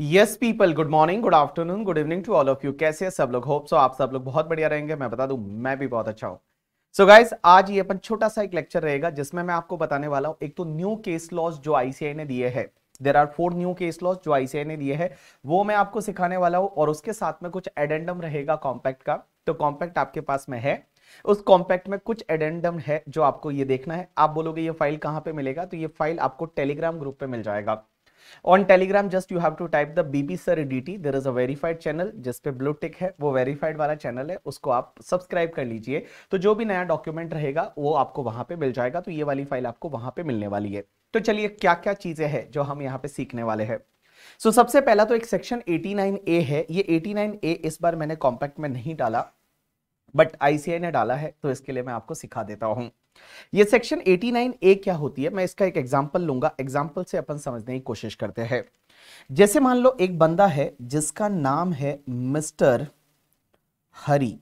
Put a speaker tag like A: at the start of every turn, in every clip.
A: Yes people good morning good afternoon good evening to all of you कैसे है सब लोग होप सो आप सब लोग बहुत बढ़िया रहेंगे मैं बता दू मैं भी बहुत अच्छा हूं सो so गाइज आज ये अपन छोटा सा एक लेक्चर रहेगा जिसमें मैं आपको बताने वाला हूं एक तो न्यू केस लॉज जो आईसीआई ने दिए है there are four new case laws जो आईसीआई ने दिए हैं वो मैं आपको सिखाने वाला हूँ और उसके साथ में कुछ एडेंडम रहेगा कॉम्पैक्ट का तो कॉम्पैक्ट आपके पास में है उस कॉम्पैक्ट में कुछ एडेंडम है जो आपको ये देखना है आप बोलोगे ये फाइल कहाँ पे मिलेगा तो ये फाइल आपको टेलीग्राम ग्रुप पे मिल जाएगा on Telegram just you have to type the BB sir D T there is a verified channel जिसपे ब्लू टिक है वो वेरीफाइड वाला चैनल है उसको आप सब्सक्राइब कर लीजिए तो जो भी नया डॉक्यूमेंट रहेगा वो आपको वहां पे मिल जाएगा तो ये वाली फाइल आपको वहां पे मिलने वाली है तो चलिए क्या क्या चीजें हैं जो हम यहाँ पे सीखने वाले हैं सो so, सबसे पहला तो एक सेक्शन 89 ए है ये 89 ए इस बार मैंने कॉम्पैक्ट में नहीं डाला बट आईसीआई ने डाला है तो इसके लिए मैं आपको सिखा देता हूं ये सेक्शन 89 ए क्या होती है मैं इसका एक एग्जाम्पल लूंगा एग्जाम्पल से अपन समझने की कोशिश करते हैं जैसे मान लो एक बंदा है जिसका नाम है मिस्टर हरी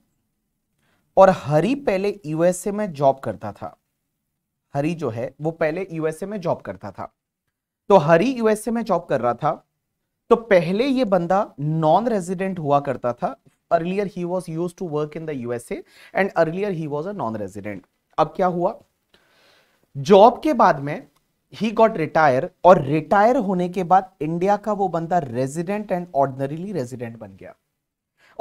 A: और हरी पहले यूएसए में जॉब करता था हरी जो है वो पहले यूएसए में जॉब करता था तो हरी यूएसए में जॉब कर रहा था तो पहले ये बंदा नॉन रेजिडेंट हुआ करता था earlier he was use to work in the USA and earlier he was a non resident अब क्या हुआ जॉब के बाद में ही गॉट रिटायर और रिटायर होने के बाद इंडिया का वो बंदा रेजिडेंट एंड ऑर्डनरीली रेजिडेंट बन गया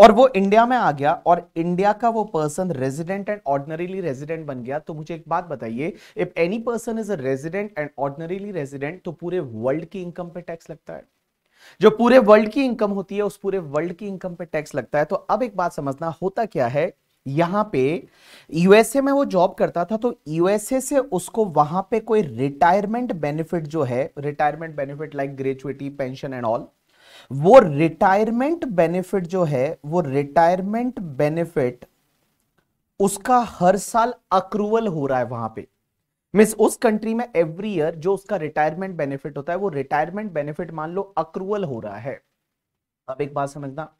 A: और वो इंडिया में आ गया और इंडिया का वो person resident and ordinarily resident बन गया तो मुझे एक बात बताइए if any person is a resident and ordinarily resident तो पूरे वर्ल्ड की इनकम पे टैक्स लगता है जो पूरे वर्ल्ड की इनकम होती है उस पूरे वर्ल्ड की इनकम पे टैक्स लगता है तो अब एक बात समझना होता क्या है यहां पे यूएसए में वो जॉब करता था तो यूएसए से उसको वहां पे कोई रिटायरमेंट बेनिफिट जो है retirement benefit like gratuity pension and all वो रिटायरमेंट बेनिफिट जो है वो रिटायरमेंट बेनिफिट उसका हर साल अक्रूवल हो रहा है वहां पे मिस उस कंट्री में एवरी ईयर जो उसका रिटायरमेंट बेनिफिट होता है वो रिटायरमेंट बेनिफिट मान लो अक्रूवल हो रहा है अब एक बात समझना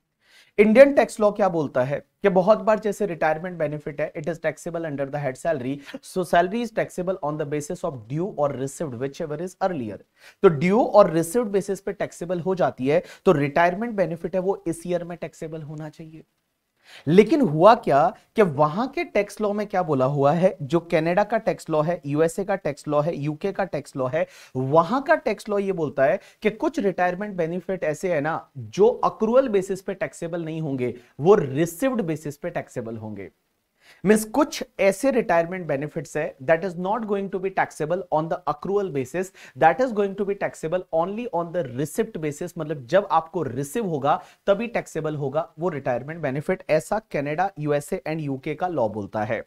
A: इंडियन टैक्स लॉ क्या बोलता है कि बहुत बार जैसे रिटायरमेंट बेनिफिट है it is taxable under the head salary so salary is taxable on the basis of due और received whichever is earlier तो ड्यू और रिसिव्ड बेसिस पे टैक्सेबल हो जाती है तो रिटायरमेंट बेनिफिट है वो इस ईयर में टैक्सेबल होना चाहिए लेकिन हुआ क्या कि वहां के टैक्स लॉ में क्या बोला हुआ है जो कनाडा का टैक्स लॉ है यूएसए का टैक्स लॉ है यूके का टैक्स लॉ है वहां का टैक्स लॉ ये बोलता है कि कुछ रिटायरमेंट बेनिफिट ऐसे है ना जो अक्रूअल बेसिस पे टैक्सेबल नहीं होंगे वो रिसिव्ड बेसिस पे टैक्सेबल होंगे मीन्स कुछ ऐसे रिटायरमेंट बेनिफिट्स है that is not going to be taxable on the accrual basis that is going to be taxable only on the receipt basis मतलब जब आपको रिसिव होगा तभी टैक्सेबल होगा वो रिटायरमेंट बेनिफिट ऐसा कैनेडा यूएसए एंड यूके का लॉ बोलता है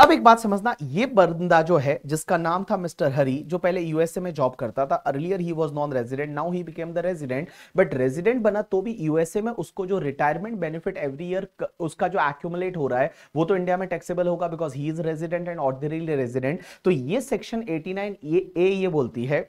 A: अब एक बात समझना ये बंदा जो है जिसका नाम था मिस्टर हरी जो पहले यूएसए में जॉब करता था earlier he was non resident now he became the resident but resident बना तो भी यूएसए में उसको जो रिटायरमेंट बेनिफिट एवरी ईयर उसका जो एक्यूमुलेट हो रहा है वो तो इंडिया में टैक्सेबल होगा because he is resident and ordinary resident तो ये सेक्शन एटी नाइन ए ये बोलती है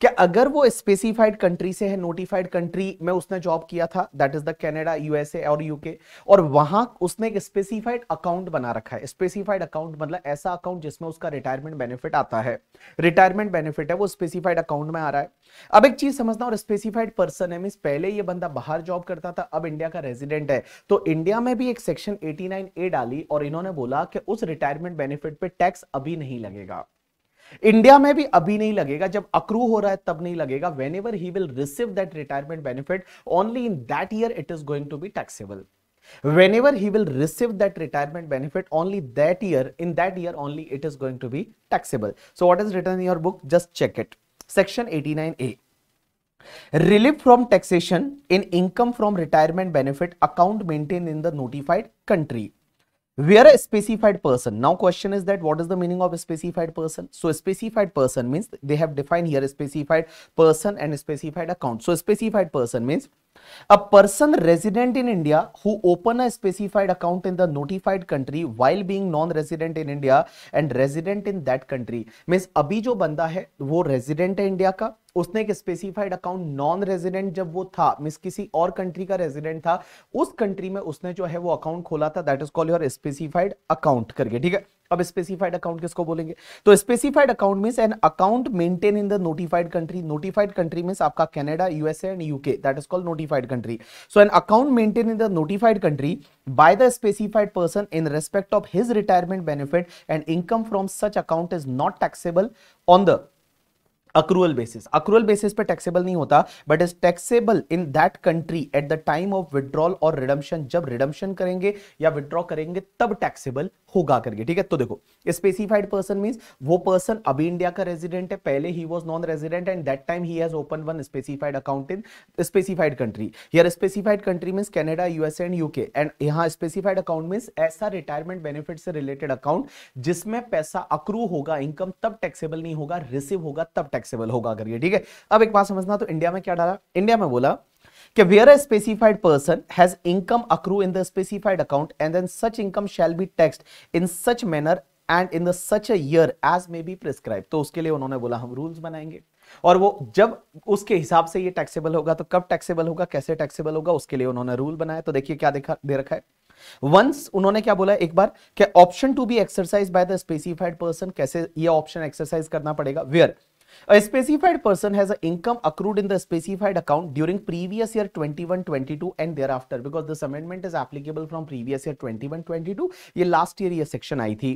A: कि अगर वो स्पेसिफाइड कंट्री से है नोटिफाइड कंट्री में उसने जॉब किया था that is the Canada USA और यूके और वहां उसने एक स्पेसिफाइड अकाउंट बना रखा है स्पेसिफाइड अकाउंट मतलब ऐसा अकाउंट जिसमें उसका रिटायरमेंट बेनिफिट आता है रिटायरमेंट बेनिफिट है वो स्पेसिफाइड अकाउंट में आ रहा है अब एक चीज समझना और स्पेसिफाइड पर्सन है मीन पहले ये बंदा बाहर जॉब करता था अब इंडिया का रेजिडेंट है तो इंडिया में भी एक सेक्शन एटी ए डाली और इन्होंने बोला कि उस रिटायरमेंट बेनिफिट पर टैक्स अभी नहीं लगेगा इंडिया में भी अभी नहीं लगेगा जब अक्रू हो रहा है तब नहीं लगेगा whenever he will receive that retirement benefit only in that year it is going to be taxable whenever he will receive that retirement benefit only that year in that year only it is going to be taxable so what is written in your book just check it section 89a relief from taxation in income from retirement benefit account maintained in the notified country we are a specified person. Now question is that what is the meaning of a specified person? So a specified person means they have defined here a specified person and a specified account. So a specified person means A person resident in India who open a specified account in the notified country while being non-resident in India and resident in that country means अभी जो बंदा है वो resident है india का उसने एक specified account non resident जब वो था मिस किसी और कंट्री का रेजिडेंट था उस कंट्री में उसने जो है वो अकाउंट खोला था that is call your specified account करके ठीक है अब स्पेसिफाइड अकाउंट किसको बोलेंगे तो specified account mean an account maintain in the notified country notified country mean आपका Canada USA and UK that is called notified country so an account maintain in the notified country by the specified person in respect of his retirement benefit and income from such account is not taxable on the accrual basis accrual basis पे taxable नहीं होता but is taxable in that country at the time of withdrawal or redemption जब redemption करेंगे या withdraw करेंगे तब taxable होगा करके ठीक है तो देखो स्पेसिफाइड पर्सन मीन वो पर्सन अभी इंडिया का रेजिडेंट है पहले he was non resident and that time he has open one specified account in specified country यार specified country means Canada US and UK and यहाँ स्पेसिफाइड अकाउंट मीन्स ऐसा retirement benefit से related account जिसमें पैसा accrue होगा income तब taxable नहीं होगा रिसीव होगा तब टैक्स टैक्सेबल होगा अगर ये ठीक है अब एक बात समझना तो इंडिया में क्या डाला इंडिया में बोला कि where a specified person has income accrue in the specified account and then such income shall be taxed in such manner and in the such a year as may be prescribe तो उसके लिए उन्होंने बोला हम rules बनाएंगे और वो जब उसके हिसाब से ये टैक्सेबल होगा तो कब टैक्सेबल होगा कैसे टैक्सेबल होगा उसके लिए उन्होंने रूल बनाया तो देखिए क्या देखा दे रखा है वंस उन्होंने क्या बोला एक बार कि option to be exercise by the specified person कैसे ये ऑप्शन एक्सरसाइज करना पड़ेगा where A specified person has an income accrued in the specified account during previous year 21-22 and thereafter because this amendment is applicable from previous year 21-22 ये last year ये section आई थी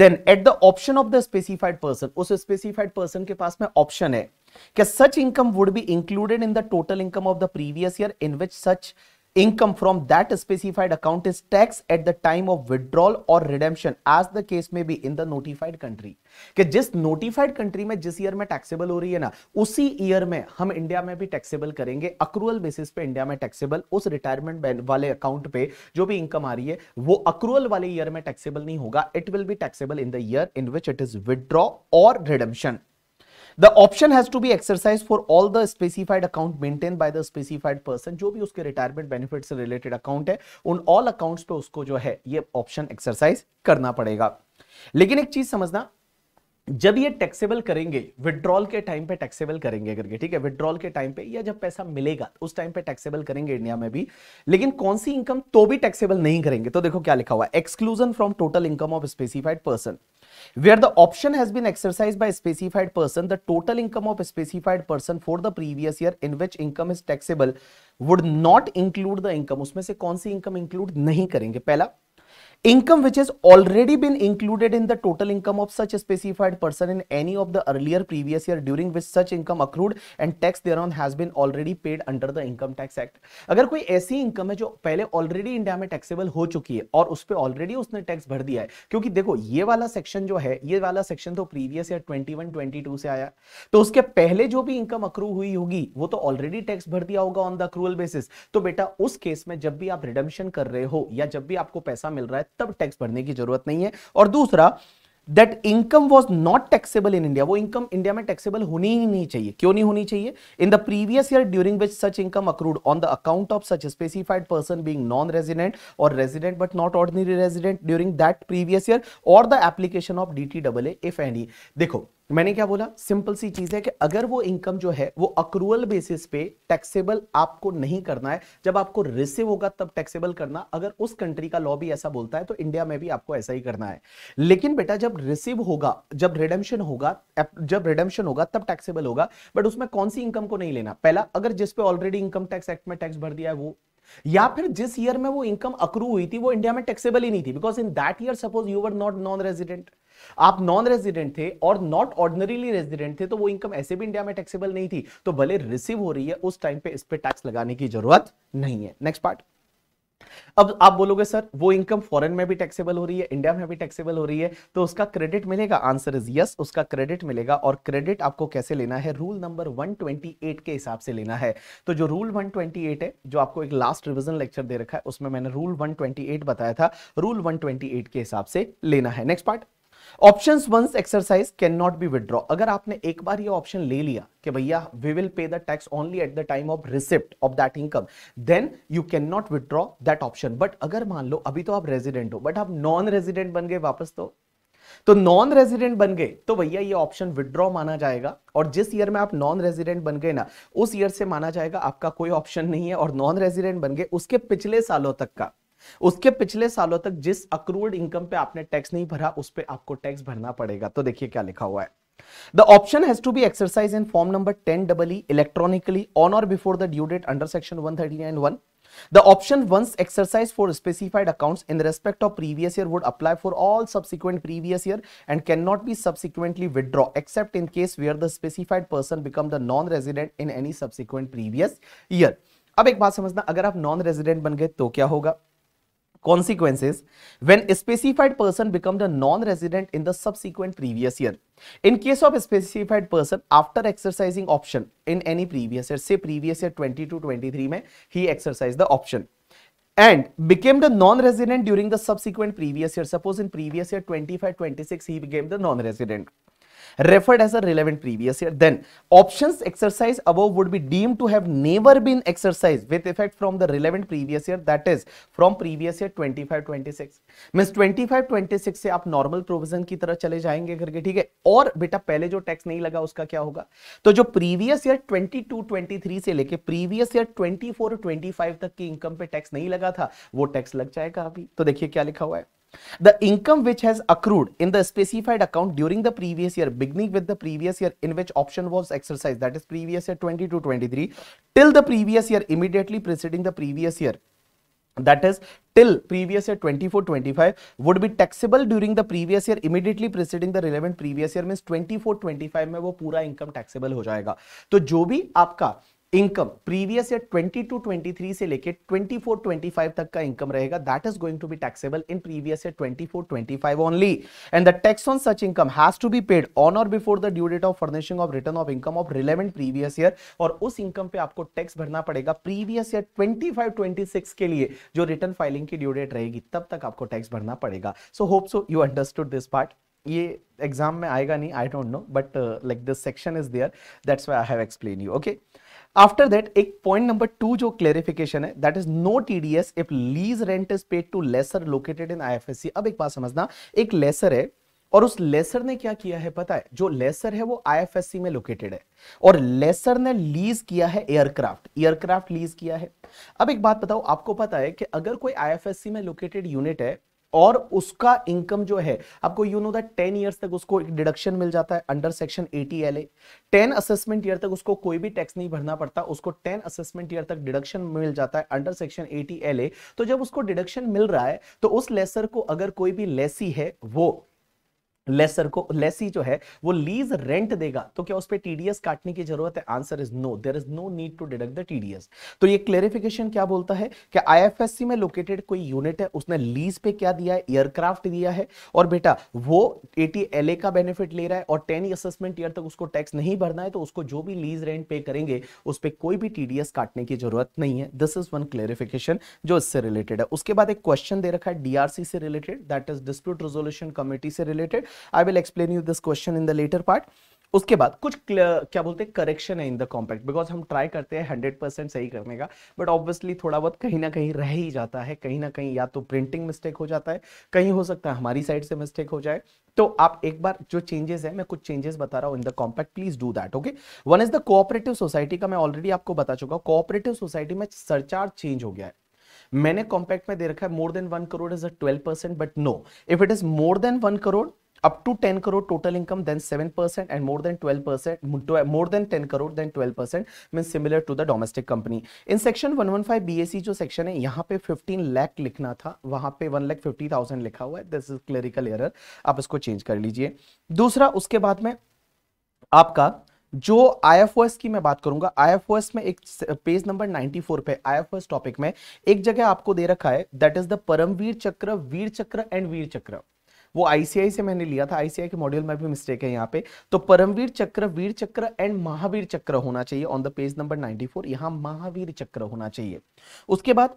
A: then at the option of the specified person उस specified person के पास में option है कि such income would be included in the total income of the previous year in which such uh, income from that specified account is tax at the time of withdrawal or redemption as the case may be in the notified country कि जिस notified country में जिस year में taxable हो रही है ना उसी ईयर में हम इंडिया में भी taxable करेंगे accrual basis पे इंडिया में taxable उस retirement वाले account पे जो भी income आ रही है वो accrual वाले ईयर में taxable नहीं होगा it will be taxable in the year in which it is withdraw or redemption the option has to be exercise for all the specified account maintain by the specified person जो भी उसके retirement benefit से related account है उन all accounts पे उसको जो है ये ऑप्शन एक्सरसाइज करना पड़ेगा लेकिन एक चीज समझना जब ये टैक्सेबल करेंगे विड्रॉल के टाइम पे टैक्सेबल करेंगे करके ठीक है विड्रॉल के टाइम पे या जब पैसा मिलेगा तो उस टाइम पे टैक्सेबल करेंगे इंडिया में भी लेकिन कौन सी इनकम तो भी टैक्सेबल नहीं करेंगे तो देखो क्या लिखा हुआ exclusion from total income of specified person where the option has been exercise by specified person the total income of specified person for the previous year in which income is taxable would not include the income उसमें से कौन सी income include नहीं करेंगे पहला income which has already been included in the total income of such a specified person in any of the earlier previous year during which such income accrued and tax thereon has been already paid under the income tax act agar koi aisi income hai jo pehle already india mein taxable ho chuki hai aur us pe already usne tax bhar diya hai kyunki dekho ye wala section jo hai ye wala section to previous year 21 22 se aaya to uske pehle jo bhi income accrue hui hogi wo to already tax bhar diya hoga on the accrual basis to beta us case mein jab bhi aap redemption kar rahe ho ya jab bhi aapko paisa mil raha hai तब tax भरने की जरूरत नहीं है और दूसरा that income was not taxable in India वो income India में टैक्सेबल होनी ही नहीं चाहिए क्यों नहीं होनी चाहिए in the previous year during which such income accrued on the account of such specified person being non resident or resident but not ordinary resident during that previous year और the application of D T double A if any देखो तो मैंने क्या बोला simple सी चीज है कि अगर वो इनकम जो है वो अक्रूअल बेसिस पे टैक्सेबल आपको नहीं करना है जब आपको रिसीव होगा तब टैक्सेबल करना अगर उस कंट्री का लॉ भी ऐसा बोलता है तो इंडिया में भी आपको ऐसा ही करना है लेकिन बेटा जब रिसीव होगा जब रिडेम्शन होगा जब रिडेम्शन होगा तब टैक्सेबल होगा बट उसमें कौन सी इनकम को नहीं लेना पहला अगर जिसपे ऑलरेडी इनकम टैक्स एक्ट में टैक्स भर दिया है वो या फिर जिस ईयर में वो इनकम अक्रू हुई थी वो इंडिया में टैक्सेबल ही नहीं थी because in that year suppose you were not non resident आप नॉन रेजिडेंट थे और नॉट ऑर्डनरीली रेजिडेंट थे तो वो इनकम ऐसे भी इंडिया में टैक्सेबल नहीं थी तो भले रिसीव हो रही है उस टाइम पे इस पर टैक्स लगाने की जरूरत नहीं है नेक्स्ट पार्ट अब आप बोलोगे सर वो इनकम फॉरेन में भी टैक्सेबल हो रही है इंडिया में भी टैक्सेबल हो रही है तो उसका क्रेडिट मिलेगा आंसर इज यस उसका क्रेडिट मिलेगा और क्रेडिट आपको कैसे लेना है रूल नंबर 128 के हिसाब से लेना है तो जो रूल 128 है जो आपको एक लास्ट रिविजन लेक्चर दे रखा है उसमें मैंने रूल वन बताया था रूल वन के हिसाब से लेना है next part option once exercise can not be withdraw अगर आपने एक बार ये ऑप्शन ले लिया कि भैया we will pay the tax only at the time of receipt of that income then you can not withdraw that option but अगर मान लो अभी तो आप रेजिडेंट हो बट आप नॉन रेजिडेंट बन गए वापस तो तो नॉन रेजिडेंट बन गए तो भैया ये ऑप्शन विड्रॉ माना जाएगा और जिस ईयर में आप नॉन रेजिडेंट बन गए ना उस ईयर से माना जाएगा आपका कोई ऑप्शन नहीं है और नॉन रेजिडेंट बन गए उसके पिछले सालों तक का उसके पिछले सालों तक जिस अक्रूड इनकम पे आपने टैक्स नहीं भरा उस पर आपको टैक्स भरना पड़ेगा तो देखिए क्या लिखा हुआ है The option has to be exercised in form number 10 doubly electronically on or before the due date under section 139.1. The option once exercised for specified accounts in respect of previous year would apply for all subsequent previous year and cannot be subsequently withdraw except in case where the specified person become the non-resident in any subsequent previous year. अब एक बात समझना अगर आप non resident बन गए तो क्या होगा consequences when a specified person becomes a non-resident in the subsequent previous year. In case of a specified person after exercising option in any previous year, say previous year 22 23 mein, he exercised the option and became the non-resident during the subsequent previous year. Suppose in previous year 25 26 he became the non-resident. referred as a relevant previous year. Then options exercise above would be deemed to have never been exercised with effect from the relevant previous year that is from previous year 25-26 means 25-26 से आप normal provision की तरह चले जाएंगे करके theek hai aur beta pehle jo tax nahi laga uska kya hoga to jo previous year 22-23 se leke previous year 24-25 tak ki income pe tax nahi laga tha wo tax lag jayega abhi to dekhiye kya likha hua hai The income which has accrued in the specified account during the previous year, beginning with the previous year in which option was exercised, that is previous year 20 to 23, till the previous year immediately preceding the previous year, that is till previous year 24 25 would be taxable during the previous year immediately preceding the relevant previous year means 24 25 में वो पूरा income taxable हो जाएगा तो जो भी आपका income previous year 22 to 23 से लेके 24 25 तक का इनकम रहेगा that is going to be taxable in previous year 24 25 only and the tax on such income has to be paid on or before the due date of furnishing of return of income of relevant previous year और उस income पे आपको tax भरना पड़ेगा previous year 25 26 के लिए जो return filing की ड्यू डेट रहेगी तब तक आपको टैक्स भरना पड़ेगा so hope so you understood this part ये एग्जाम में आएगा नहीं I don't know but like this section is there that's why I have explain you okay After that, एक point number two जो clarification है that is no TDS if lease rent is paid to lesser located in IFSC. अब एक बात समझना एक lesser है और उस लेसर ने क्या किया है पता है जो लेसर है वो आईएफएससी में लोकेटेड है और लेसर ने लीज किया है एयरक्राफ्ट एयरक्राफ्ट लीज किया है अब एक बात बताओ आपको पता है कि अगर कोई आईएफएससी में लोकेटेड यूनिट है और उसका इनकम जो है आपको you know that ten years तक उसको डिडक्शन मिल जाता है under section eighty L A ten assessment year तक उसको कोई भी टैक्स नहीं भरना पड़ता उसको टेन असेसमेंट ईयर तक डिडक्शन मिल जाता है under section eighty L A तो जब उसको डिडक्शन मिल रहा है तो उस लेसर को अगर कोई भी लेसी है वो लेसर को लेसी जो है वो लीज रेंट देगा तो क्या उस पर टीडीएस काटने की जरूरत है answer is no there is no need to deduct the TDS तो ये क्लेरिफिकेशन क्या बोलता है कि आईएफएससी में लोकेटेड कोई यूनिट है उसने लीज पे क्या दिया है एयरक्राफ्ट दिया है और बेटा वो एटीएलए का बेनिफिट ले रहा है और टेन असेसमेंट ईयर तक उसको टैक्स नहीं भरना है तो उसको जो भी लीज रेंट पे करेंगे उस पर कोई भी टीडीएस काटने की जरूरत नहीं है दिस इज वन क्लेरिफिकेशन जो इससे रिलेटेड है उसके बाद एक क्वेश्चन दे रखा है डीआरसी से related that is dispute resolution committee से related I will explain you this question in the latter part उसके बाद कुछ क्या बोलते हैं करेक्शन है इन द कॉम्पैक्ट बिकॉज हम ट्राई करते हैं हंड्रेड परसेंट सही करने का बट ऑब्वियसली थोड़ा बहुत कहीं ना कहीं रह ही जाता है कहीं ना कहीं या तो प्रिंटिंग मिस्टेक हो जाता है कहीं हो सकता है हमारी साइड से मिस्टेक हो जाए तो आप एक बार जो चेंजेस है मैं कुछ चेंजेस बता रहा हूं in the compact please do that okay one is the cooperative society का मैं ऑलरेडी आपको बता चुका हूं कोऑपरेटिव सोसाइटी में सरचार्ज चेंज हो गया है मैंने कॉम्पैक्ट में दे रखा है more than one crore is a twelve percent but no if it is more than one crore up to 10 crore total income then 7% and more than 12% more than 10 crore then 12% means similar to the domestic company in section 115 BAC जो section है यहाँ पे 15 लाख लिखना था वहां पे 1 lakh thousand लिखा हुआ है दिस इज क्लरिकल एरर आप इसको चेंज कर लीजिए दूसरा उसके बाद में आपका जो आईएफओएस की मैं बात करूंगा आईएफओएस में एक पेज नंबर 94 पे आईएफओएस टॉपिक में एक जगह आपको दे रखा है दैट इज द परमवीर चक्र वीर चक्र एंड वीर चक्र वो आईसीआई से मैंने लिया था आईसीआई के मॉड्यूल में भी मिस्टेक है यहाँ पे तो परमवीर चक्र वीर चक्र एंड महावीर चक्र होना चाहिए ऑन द पेज नंबर 94 यहाँ महावीर चक्र होना चाहिए उसके बाद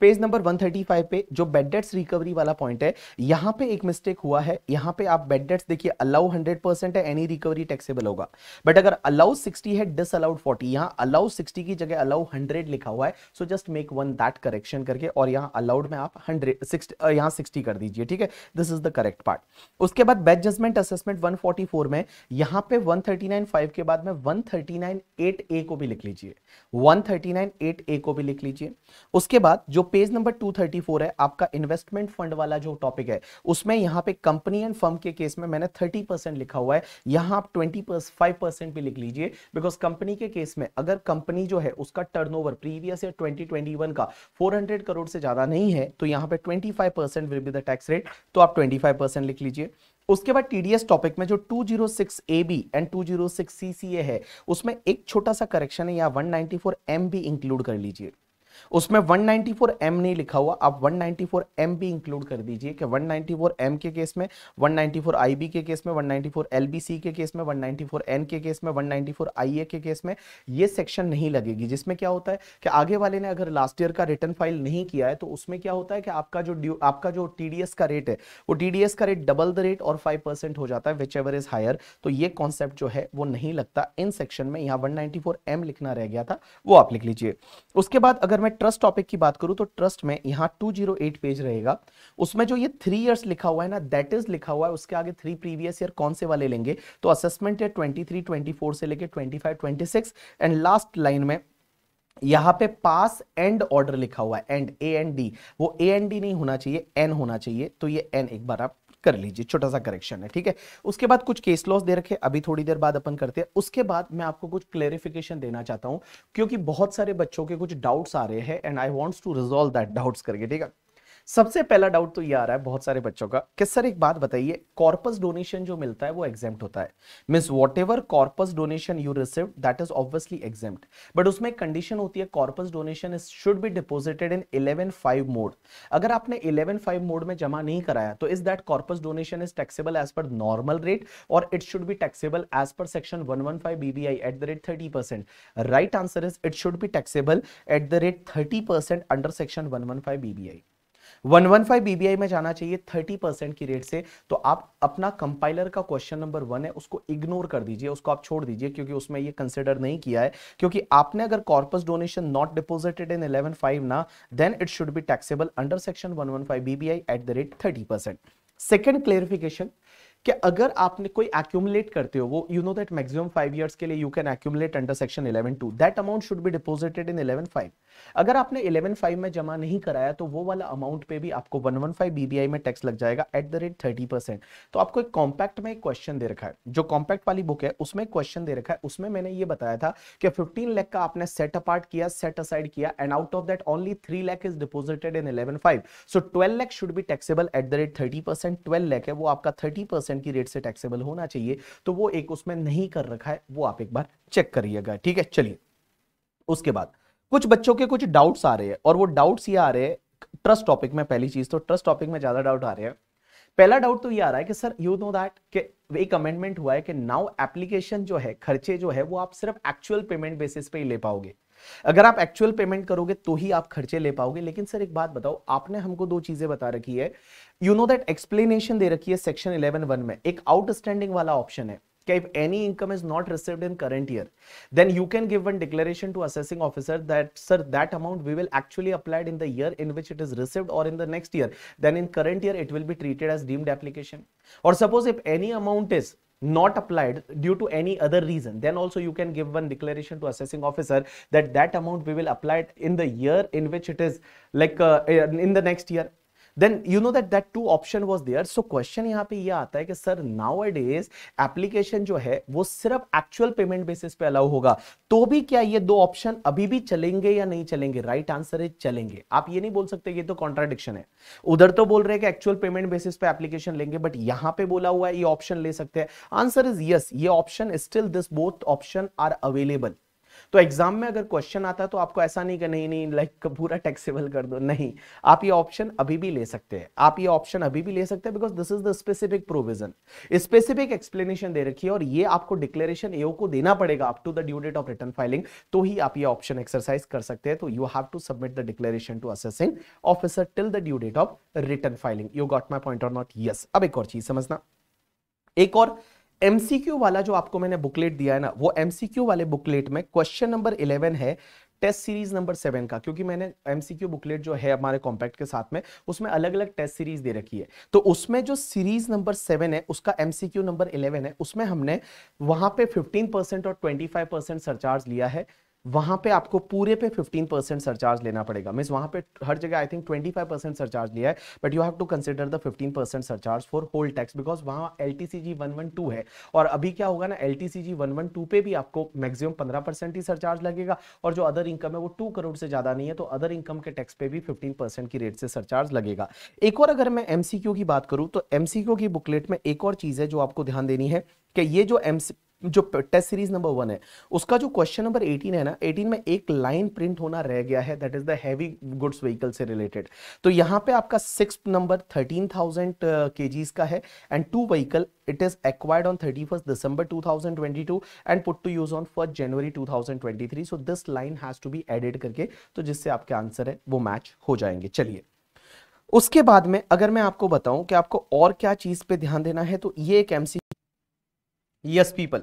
A: पेज नंबर 135 पे जो बेड डेट्स रिकवरी वाला पॉइंट है यहाँ पे एक मिस्टेक हुआ है यहाँ पे आप बेड डेट्स देखिए अलाउ 100 परसेंट है एनी रिकवरी टैक्सेबल होगा बट अगर अलाउ 60 है डिस अलाउड 40 यहाँ अलाउ 60 की जगह अलाउ 100 लिखा हुआ है so just make one that correction करके और यहाँ अलाउड में आप हंड्रेड सिक्स यहाँ सिक्सटी कर दीजिए ठीक है this is the correct part उसके बाद बेड जजमेंट असेसमेंट वन में यहाँ पे वन के बाद में वन ए को भी लिख लीजिए वन ए को भी लिख लीजिए उसके बाद साथ जो पेज नंबर 234 है आपका इन्वेस्टमेंट फंड वाला जो टॉपिक है उसमें यहाँ पे कंपनी एंड फर्म के केस में मैंने 30 परसेंट लिखा हुआ है यहाँ आप 20 फाइव परसेंट भी लिख लीजिए बिकॉज कंपनी के केस में अगर कंपनी जो है उसका टर्नओवर प्रीवियस ईयर 2021 का 400 करोड़ से ज्यादा नहीं है तो यहाँ पे 25 percent will be the tax rate तो आप 25 परसेंट लिख लीजिए उसके बाद टीडीएस टॉपिक में जो 206 एबी एंड 206 सीसीए है उसमें एक छोटा सा करेक्शन है या 194 एम भी इंक्लूड कर लीजिए उसमें 194m नहीं लिखा हुआ आप 194m भी इंक्लूड कर दीजिए कि 194m के केस में 194ib के केस में 194lbc के केस में 194n के केस में 194ia के केस में ये सेक्शन नहीं लगेगी जिसमें क्या होता है कि आगे वाले ने अगर लास्ट ईयर का रिटर्न फाइल नहीं किया है तो उसमें क्या होता है कि आपका जो आपका जो टीडीएस का रेट है वो टीडीएस का रेट डबल द रेट और फाइव हो जाता है विच एवर इज हायर तो ये कॉन्सेप्ट जो है वो नहीं लगता इन सेक्शन में यहाँ वन लिखना रह गया था वो आप लिख लीजिए उसके बाद अगर मैं मैं ट्रस्ट टॉपिक की बात करूं तो ट्रस्ट में यहाँ 208 पेज रहेगा उसमें जो ये थ्री इयर्स लिखा हुआ है ना दैट इज लिखा हुआ है उसके आगे थ्री प्रीवियस ईयर कौन से वाले लेंगे तो असेसमेंट है 23 24 से लेके 25 26 एंड लास्ट लाइन में यहाँ पे पास एंड ऑर्डर लिखा हुआ है एंड ए एंड डी वो ए एंड डी नहीं होना चाहिए एन होना चाहिए तो ये एन एक बार आप कर लीजिए छोटा सा करेक्शन है ठीक है उसके बाद कुछ केस लॉस दे रखे अभी थोड़ी देर बाद अपन करते हैं उसके बाद मैं आपको कुछ क्लेरिफिकेशन देना चाहता हूँ क्योंकि बहुत सारे बच्चों के कुछ डाउट्स आ रहे हैं and I wants to resolve that doubts करके ठीक है सबसे पहला डाउट तो ये आ रहा है बहुत सारे बच्चों का कि सर एक बात बताइए कॉर्पस डोनेशन जो मिलता है वो एग्जाम होता है mean whatever corpus donation you receive that is obviously exam but उसमें कंडीशन होती है corpus donation is should be deposited in eleven five mode अगर आपने इलेवन फाइव मोड में जमा नहीं कराया तो is that corpus donation is taxable as per normal rate और it should be taxable as per section one one five BBI at the rate thirty percent right answer is it should be taxable at the rate thirty percent under section one one five BBI 115 BBI में जाना चाहिए 30 percent की rate से तो आप अपना compiler का question number one है उसको इग्नोर कर दीजिए उसको आप छोड़ दीजिए क्योंकि उसमें ये कंसिडर नहीं किया है क्योंकि आपने अगर corpus donation not deposited in eleven five ना then it should be taxable under section one one five BBI at the rate thirty percent second clarification कि अगर आपने कोई एक्यूमुलेट करते हो वो you know that maximum five years के लिए you can accumulate under section eleven two that amount should be deposited in eleven five अगर आपने इलेवन फाइव में जमा नहीं कराया तो वो वाला अमाउंट पे भी आपको वन वन फाइव बीबीआई में टैक्स लग जाएगा at the rate thirty percent तो आपको एक कॉम्पैक्ट में एक क्वेश्चन दे रखा है जो कॉम्पैक्ट वाली बुक है उसमें क्वेश्चन दे रखा है उसमें मैंने ये बताया था कि फिफ्टीन लैख का आपने सेट अपार्ट किया सेट असाइड किया and out of that only three lakh is deposited in eleven five so twelve lakh should be taxable at the rate thirty percent twelve lakh है वो आपका थर्टी परसेंट परसेंट की रेट से taxable होना चाहिए तो वो एक उसमें नहीं कर रखा है वो आप एक बार चेक करिएगा ठीक है चलिए उसके बाद कुछ बच्चों के कुछ डाउट्स आ रहे हैं और वो डाउट्स ये आ रहे हैं ट्रस्ट टॉपिक में पहली चीज तो ट्रस्ट टॉपिक में ज्यादा डाउट आ रहे हैं पहला डाउट तो ये आ रहा है कि सर यू नो दैट कि एक अमेंडमेंट हुआ है कि नाउ एप्लीकेशन जो है खर्चे जो है वो आप सिर्फ एक्चुअल पेमेंट बेसिस पे ही ले पाओगे अगर आप एक्चुअल पेमेंट करोगे तो ही आप खर्चे ले पाओगे लेकिन सर एक बात बताओ आपने हमको दो चीजें बता रखी है यू नो दैट एक्सप्लेनेशन दे रखी है सेक्शन इलेवन वन में एक आउटस्टैंडिंग वाला ऑप्शन है कि if any income is not received in current year then you can give one declaration to assessing officer that sir that amount we will actually applied in the year in which it is received or in the next year then in current year it will be treated as deemed application or suppose if any amount is not applied due to any other reason then also you can give one declaration to assessing officer that that amount we will apply it in the year in which it is like uh, in the next year then you know that that two option was there so question यहाँ पे ये आता है कि sir now days application जो है वो सिर्फ एक्चुअल पेमेंट बेसिस पे अलाउ होगा तो भी क्या ये दो ऑप्शन अभी भी चलेंगे या नहीं चलेंगे राइट आंसर है चलेंगे आप ये नहीं बोल सकते ये तो कॉन्ट्राडिक्शन है उधर तो बोल रहे हैं कि एक्चुअल पेमेंट बेसिस पे एप्लीकेशन लेंगे बट यहाँ पे बोला हुआ है ये ऑप्शन ले सकते हैं आंसर इज यस ये option still this both option are available तो एग्जाम में अगर क्वेश्चन आता है तो आपको ऐसा नहीं नहीं नहीं लाइक पूरा टैक्सेबल कर दो नहीं आप ये ऑप्शन अभी भी ले सकते हैं आप ये ऑप्शन अभी भी ले सकते हैं because this is the specific provision specific explanation दे रखी है और ये आपको डिक्लेरेशन एओ को देना पड़ेगा up to the due date of return filing तो ही आप ये ऑप्शन एक्सरसाइज कर सकते हैं तो you have to submit the declaration to assessing officer till the due date of return filing you got my point or not yes अब एक और चीज समझना एक और एमसीक्यू वाला जो आपको मैंने बुकलेट दिया है ना वो एमसीक्यू वाले बुकलेट में क्वेश्चन नंबर इलेवन है टेस्ट सीरीज नंबर सेवन का क्योंकि मैंने एमसीक्यू बुकलेट जो है हमारे कॉम्पैक्ट के साथ में उसमें अलग अलग टेस्ट सीरीज दे रखी है तो उसमें जो सीरीज नंबर सेवन है उसका एमसीक्यू नंबर इलेवन है उसमें हमने वहां पे परसेंट और परसेंट सरचार्ज लिया है वहां पे आपको पूरे पे 15 परसेंट सरचार्ज लेना पड़ेगा मीन वहां पे हर जगह आई थिंक 25 परसेंट सरचार्ज लिया है but you have to consider the 15 percent surcharge for whole tax because वहां L T C G one one two है और अभी क्या होगा ना L T C G one one two पे भी आपको मैक्सिमम पंद्रह परसेंट ही सरचार्ज लगेगा और जो अदर इनकम है वो टू करोड़ से ज्यादा नहीं है तो अदर इनकम के टैक्स पे भी फिफ्टीन परसेंट की रेट से सरचार्ज लगेगा एक और अगर मैं एमसीक्यू की बात करूं तो एमसीक्यू की बुकलेट में एक और चीज है जो आपको ध्यान देनी है कि ये जो एमसी जो टेस्ट सीरीज नंबर वन है उसका जो क्वेश्चन नंबर 18 है ना 18 में एक लाइन प्रिंट होना रह गया है that is the heavy goods vehicle से रिलेटेड तो यहाँ पे आपका सिक्स नंबर 13,000 थाउजेंड के का है and to vehicle it is acquired on 31st December 2022 and put to use on 1st January 2023 so this line has to be added करके तो जिससे आपके आंसर है वो मैच हो जाएंगे चलिए उसके बाद में अगर मैं आपको बताऊं कि आपको और क्या चीज पे ध्यान देना है तो ये एक एमसी यस पीपल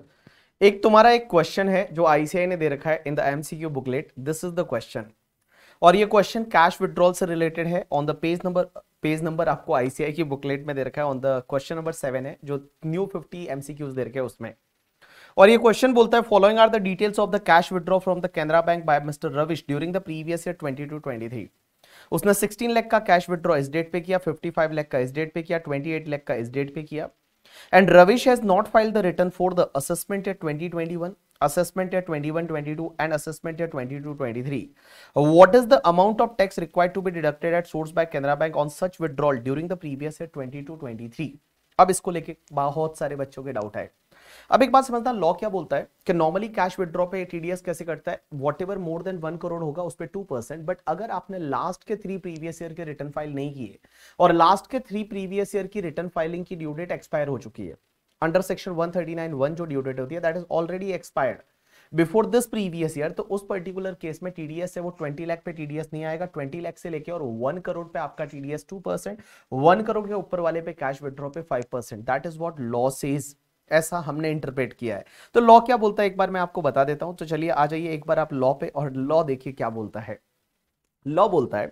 A: एक तुम्हारा एक क्वेश्चन है जो आईसीआई ने दे रखा है in the MCQ booklet this is the question और ये क्वेश्चन कैश विड्रॉल से रिलेटेड है on the page number page number आपको आईसीआई की बुकलेट में दे रखा है on the question number seven है जो न्यू फिफ्टी एमसीक्यूज दे रखे हैं उसमें और ये क्वेश्चन बोलता है following are the details of the cash withdraw from the Canara bank by mister Ravish during the previous year twenty two twenty three उसने सिक्सटीन लेख का कैश विड्रॉ इस डेट पे किया फिफ्टी फाइव लेख का इस डेट पे किया ट्वेंटी एट लेख का इस डेट पे किया And Ravish has not filed the return for the assessment year 2021, assessment year 21-22 and assessment year 22-23. What is the amount of tax required to be deducted at source by Canara Bank on such withdrawal during the previous year 22-23? अब इसको लेके बहुत सारे बच्चों के है अब एक बात समझना लॉ क्या बोलता है कि नॉर्मली कैश विद्रॉ पे टीडीएस कैसे कटता है whatever more than one crore होगा उस पर टू परसेंट बट अगर आपने लास्ट के थ्री प्रीवियस ईयर के रिटर्न फाइल नहीं किए और लास्ट के थ्री प्रीवियस ईयर की रिटर्न फाइलिंग की ड्यू डेट एक्सपायर हो चुकी है under section one thirty nine one जो ड्यू डेट होती है that is already expired before this previous year तो उस पर्टिकुलर केस में टीडीएस है वो ट्वेंटी लाख पे टीडीएस नहीं आएगा ट्वेंटी लाख से लेके और वन करोड़ पे आपका TDS two percent one crore के ऊपर वाले पे कैश विड्रॉ पे five percent that is what loss is ऐसा हमने इंटरप्रेट किया है तो लॉ क्या बोलता है एक बार मैं आपको बता देता हूं तो चलिए आ जाइए एक बार आप लॉ पे और लॉ देखिए क्या बोलता है लॉ बोलता है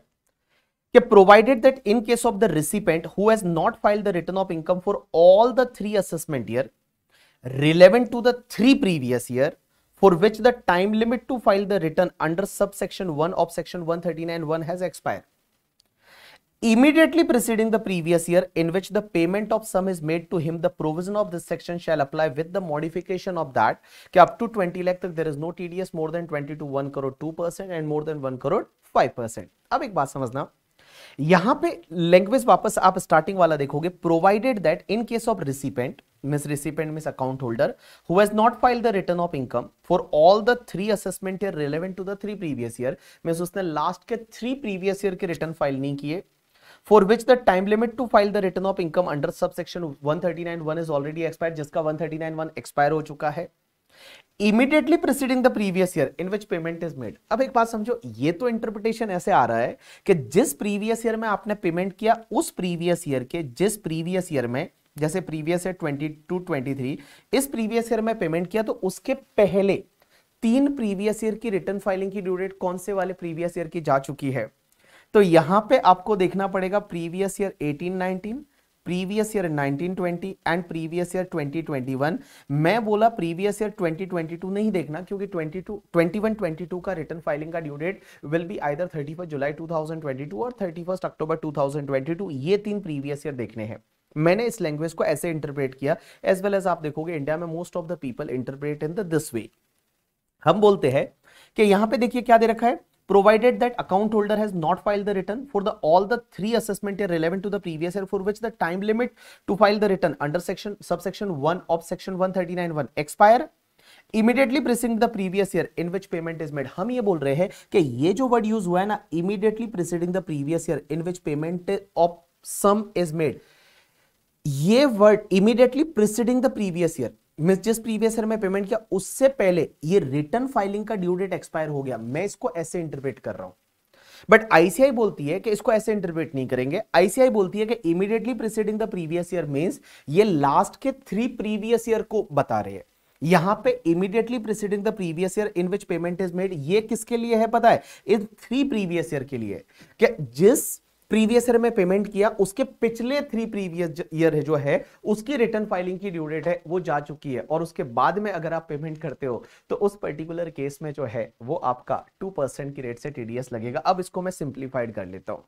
A: कि provided that in case of the recipient who has not file the return of income for all the three assessment year relevant to the three previous year for which the time limit to file the return under sub section one of section one thirty nine one has expire immediately preceding the previous year in which the payment of sum is made to him the provision of this section shall apply with the modification of that ki up to 20 lakh tak there is no TDS more than 20 to 1 crore 2% and more than 1 crore 5% ab ek baat samajhna yahan pe language wapas aap starting wala dekhoge provided that in case of recipient miss recipient miss account holder who has not filed the return of income for all the three assessment year relevant to the three previous year miss usne last ke three previous year ke return file nahi kiye for which the time limit to file the return of income under subsection 139.1 is already expired जिसका 139.1 expire हो चुका है immediately preceding the previous year in which payment is made अब एक बात समझो ये तो इंटरप्रिटेशन ऐसे आ रहा है कि जिस प्रीवियस ईयर में आपने पेमेंट किया उस प्रीवियस ईयर के जिस प्रीवियस ईयर में जैसे previous year twenty two twenty three इस प्रीवियस ईयर में पेमेंट किया तो उसके पहले तीन प्रीवियस ईयर की रिटर्न फाइलिंग की ड्यू डेट कौन से वाले प्रीवियस ईयर की जा चुकी है तो यहां पे आपको देखना पड़ेगा previous year 1819 previous year 1920 and previous year 2021 मैं बोला प्रीवियस ईयर 2022 नहीं देखना क्योंकि 22 21 22 का रिटर्न फाइलिंग का due date will be either 31 July 2022 और 31 अक्टूबर 2022 ये तीन प्रीवियस ईयर देखने हैं मैंने इस लैंग्वेज को ऐसे इंटरप्रेट किया एज वेल एज आप देखोगे इंडिया में most of the people interpret in the this way हम बोलते हैं कि यहां पे देखिए क्या दे रखा है provided that account holder has not filed the return for the all the three assessment year relevant to the previous year for which the time limit to file the return under section subsection 1 of section 1391 expire immediately preceding the previous year in which payment is made हम ये बोल रहे हैं कि ये जो word use हुआ है ना immediately preceding the previous year in which payment of sum is made ये word immediately preceding the previous year मिस जिस प्रीवियस ईयर में पेमेंट किया उससे पहले ये रिटर्न फाइलिंग का ड्यू डेट एक्सपायर हो गया मैं इसको ऐसे इंटरप्रेट कर रहा हूं बट आईसीआई बोलती है कि इसको ऐसे इंटरप्रेट नहीं करेंगे आईसीआई बोलती है कि immediately preceding the previous year means ये लास्ट के थ्री प्रीवियस ईयर को बता रहे हैं यहां पे immediately preceding the previous year in which payment is made ये किसके लिए है पता है इन थ्री प्रीवियस ईयर के लिए कि जिस प्रीवियस ईयर में पेमेंट किया उसके पिछले थ्री प्रीवियस ईयर है जो है उसकी रिटर्न फाइलिंग की ड्यू डेट है वो जा चुकी है और उसके बाद में अगर आप पेमेंट करते हो तो उस पर्टिकुलर केस में जो है वो आपका टू परसेंट की रेट से टीडीएस लगेगा अब इसको मैं सिंप्लीफाइड कर लेता हूं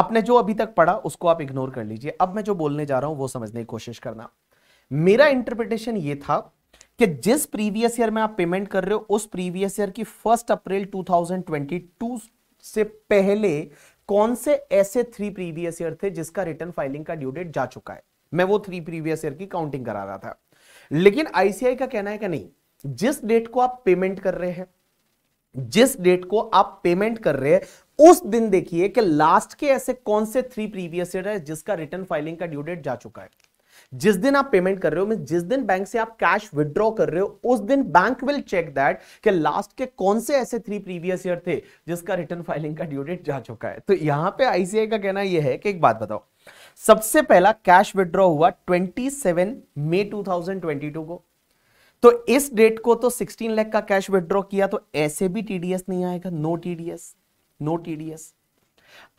A: आपने जो अभी तक पढ़ा उसको आप इग्नोर कर लीजिए अब मैं जो बोलने जा रहा हूं वो समझने की कोशिश करना मेरा इंटरप्रिटेशन ये था कि जिस प्रीवियस ईयर में आप पेमेंट कर रहे हो उस प्रीवियस ईयर की फर्स्ट अप्रैल 2022 से पहले कौन से ऐसे थ्री प्रीवियस ईयर थे जिसका रिटर्न फाइलिंग का ड्यू डेट जा चुका है मैं वो थ्री प्रीवियस ईयर की काउंटिंग करा रहा था लेकिन आईसीआई का कहना है कि नहीं जिस डेट को आप पेमेंट कर रहे हैं जिस डेट को आप पेमेंट कर रहे हैं उस दिन देखिए कि लास्ट के ऐसे कौन से थ्री प्रीवियस ईयर है जिसका रिटर्न फाइलिंग का ड्यू डेट जा चुका है जिस दिन आप पेमेंट कर रहे हो मीन जिस दिन बैंक से आप कैश विद्रॉ कर रहे हो उस दिन बैंक विल चेक दैट कि लास्ट के कौन से ऐसे थ्री प्रीवियस ईयर थे जिसका रिटर्न फाइलिंग का ड्यू डेट जा चुका है तो यहां पे आईसीआई का कहना यह है कि एक बात बताओ सबसे पहला कैश विड्रॉ हुआ 27 मई 2022 को तो इस डेट को तो 16 लाख का कैश विदड्रॉ किया तो ऐसे भी टीडीएस नहीं आएगा नो टीडीएस नो टीडीएस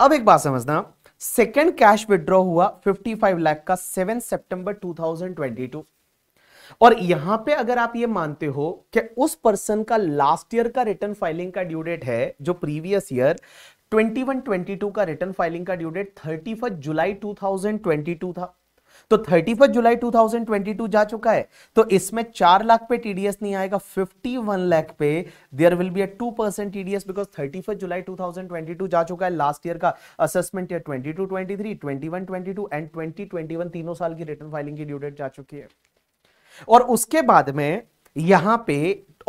A: अब एक बात समझना सेकेंड कैश विड्रॉ हुआ 55 लाख का 7 सितंबर 2022 और यहां पे अगर आप ये मानते हो कि उस पर्सन का लास्ट ईयर का रिटर्न फाइलिंग का ड्यू डेट है जो प्रीवियस ईयर 22 का रिटर्न फाइलिंग का ड्यू डेट थर्टी जुलाई 2022 था तो thirty first July two thousand twenty two जा चुका है तो इसमें चार लाख पे टीडीएस नहीं आएगा फिफ्टी वन लाख पे there will be a two percent TDS because thirty first July two thousand twenty two जा चुका है लास्ट ईयर का assessment year twenty two twenty three twenty one twenty two and twenty twenty one तीनों साल की return filing की due date जा चुकी है और उसके बाद में यहां पे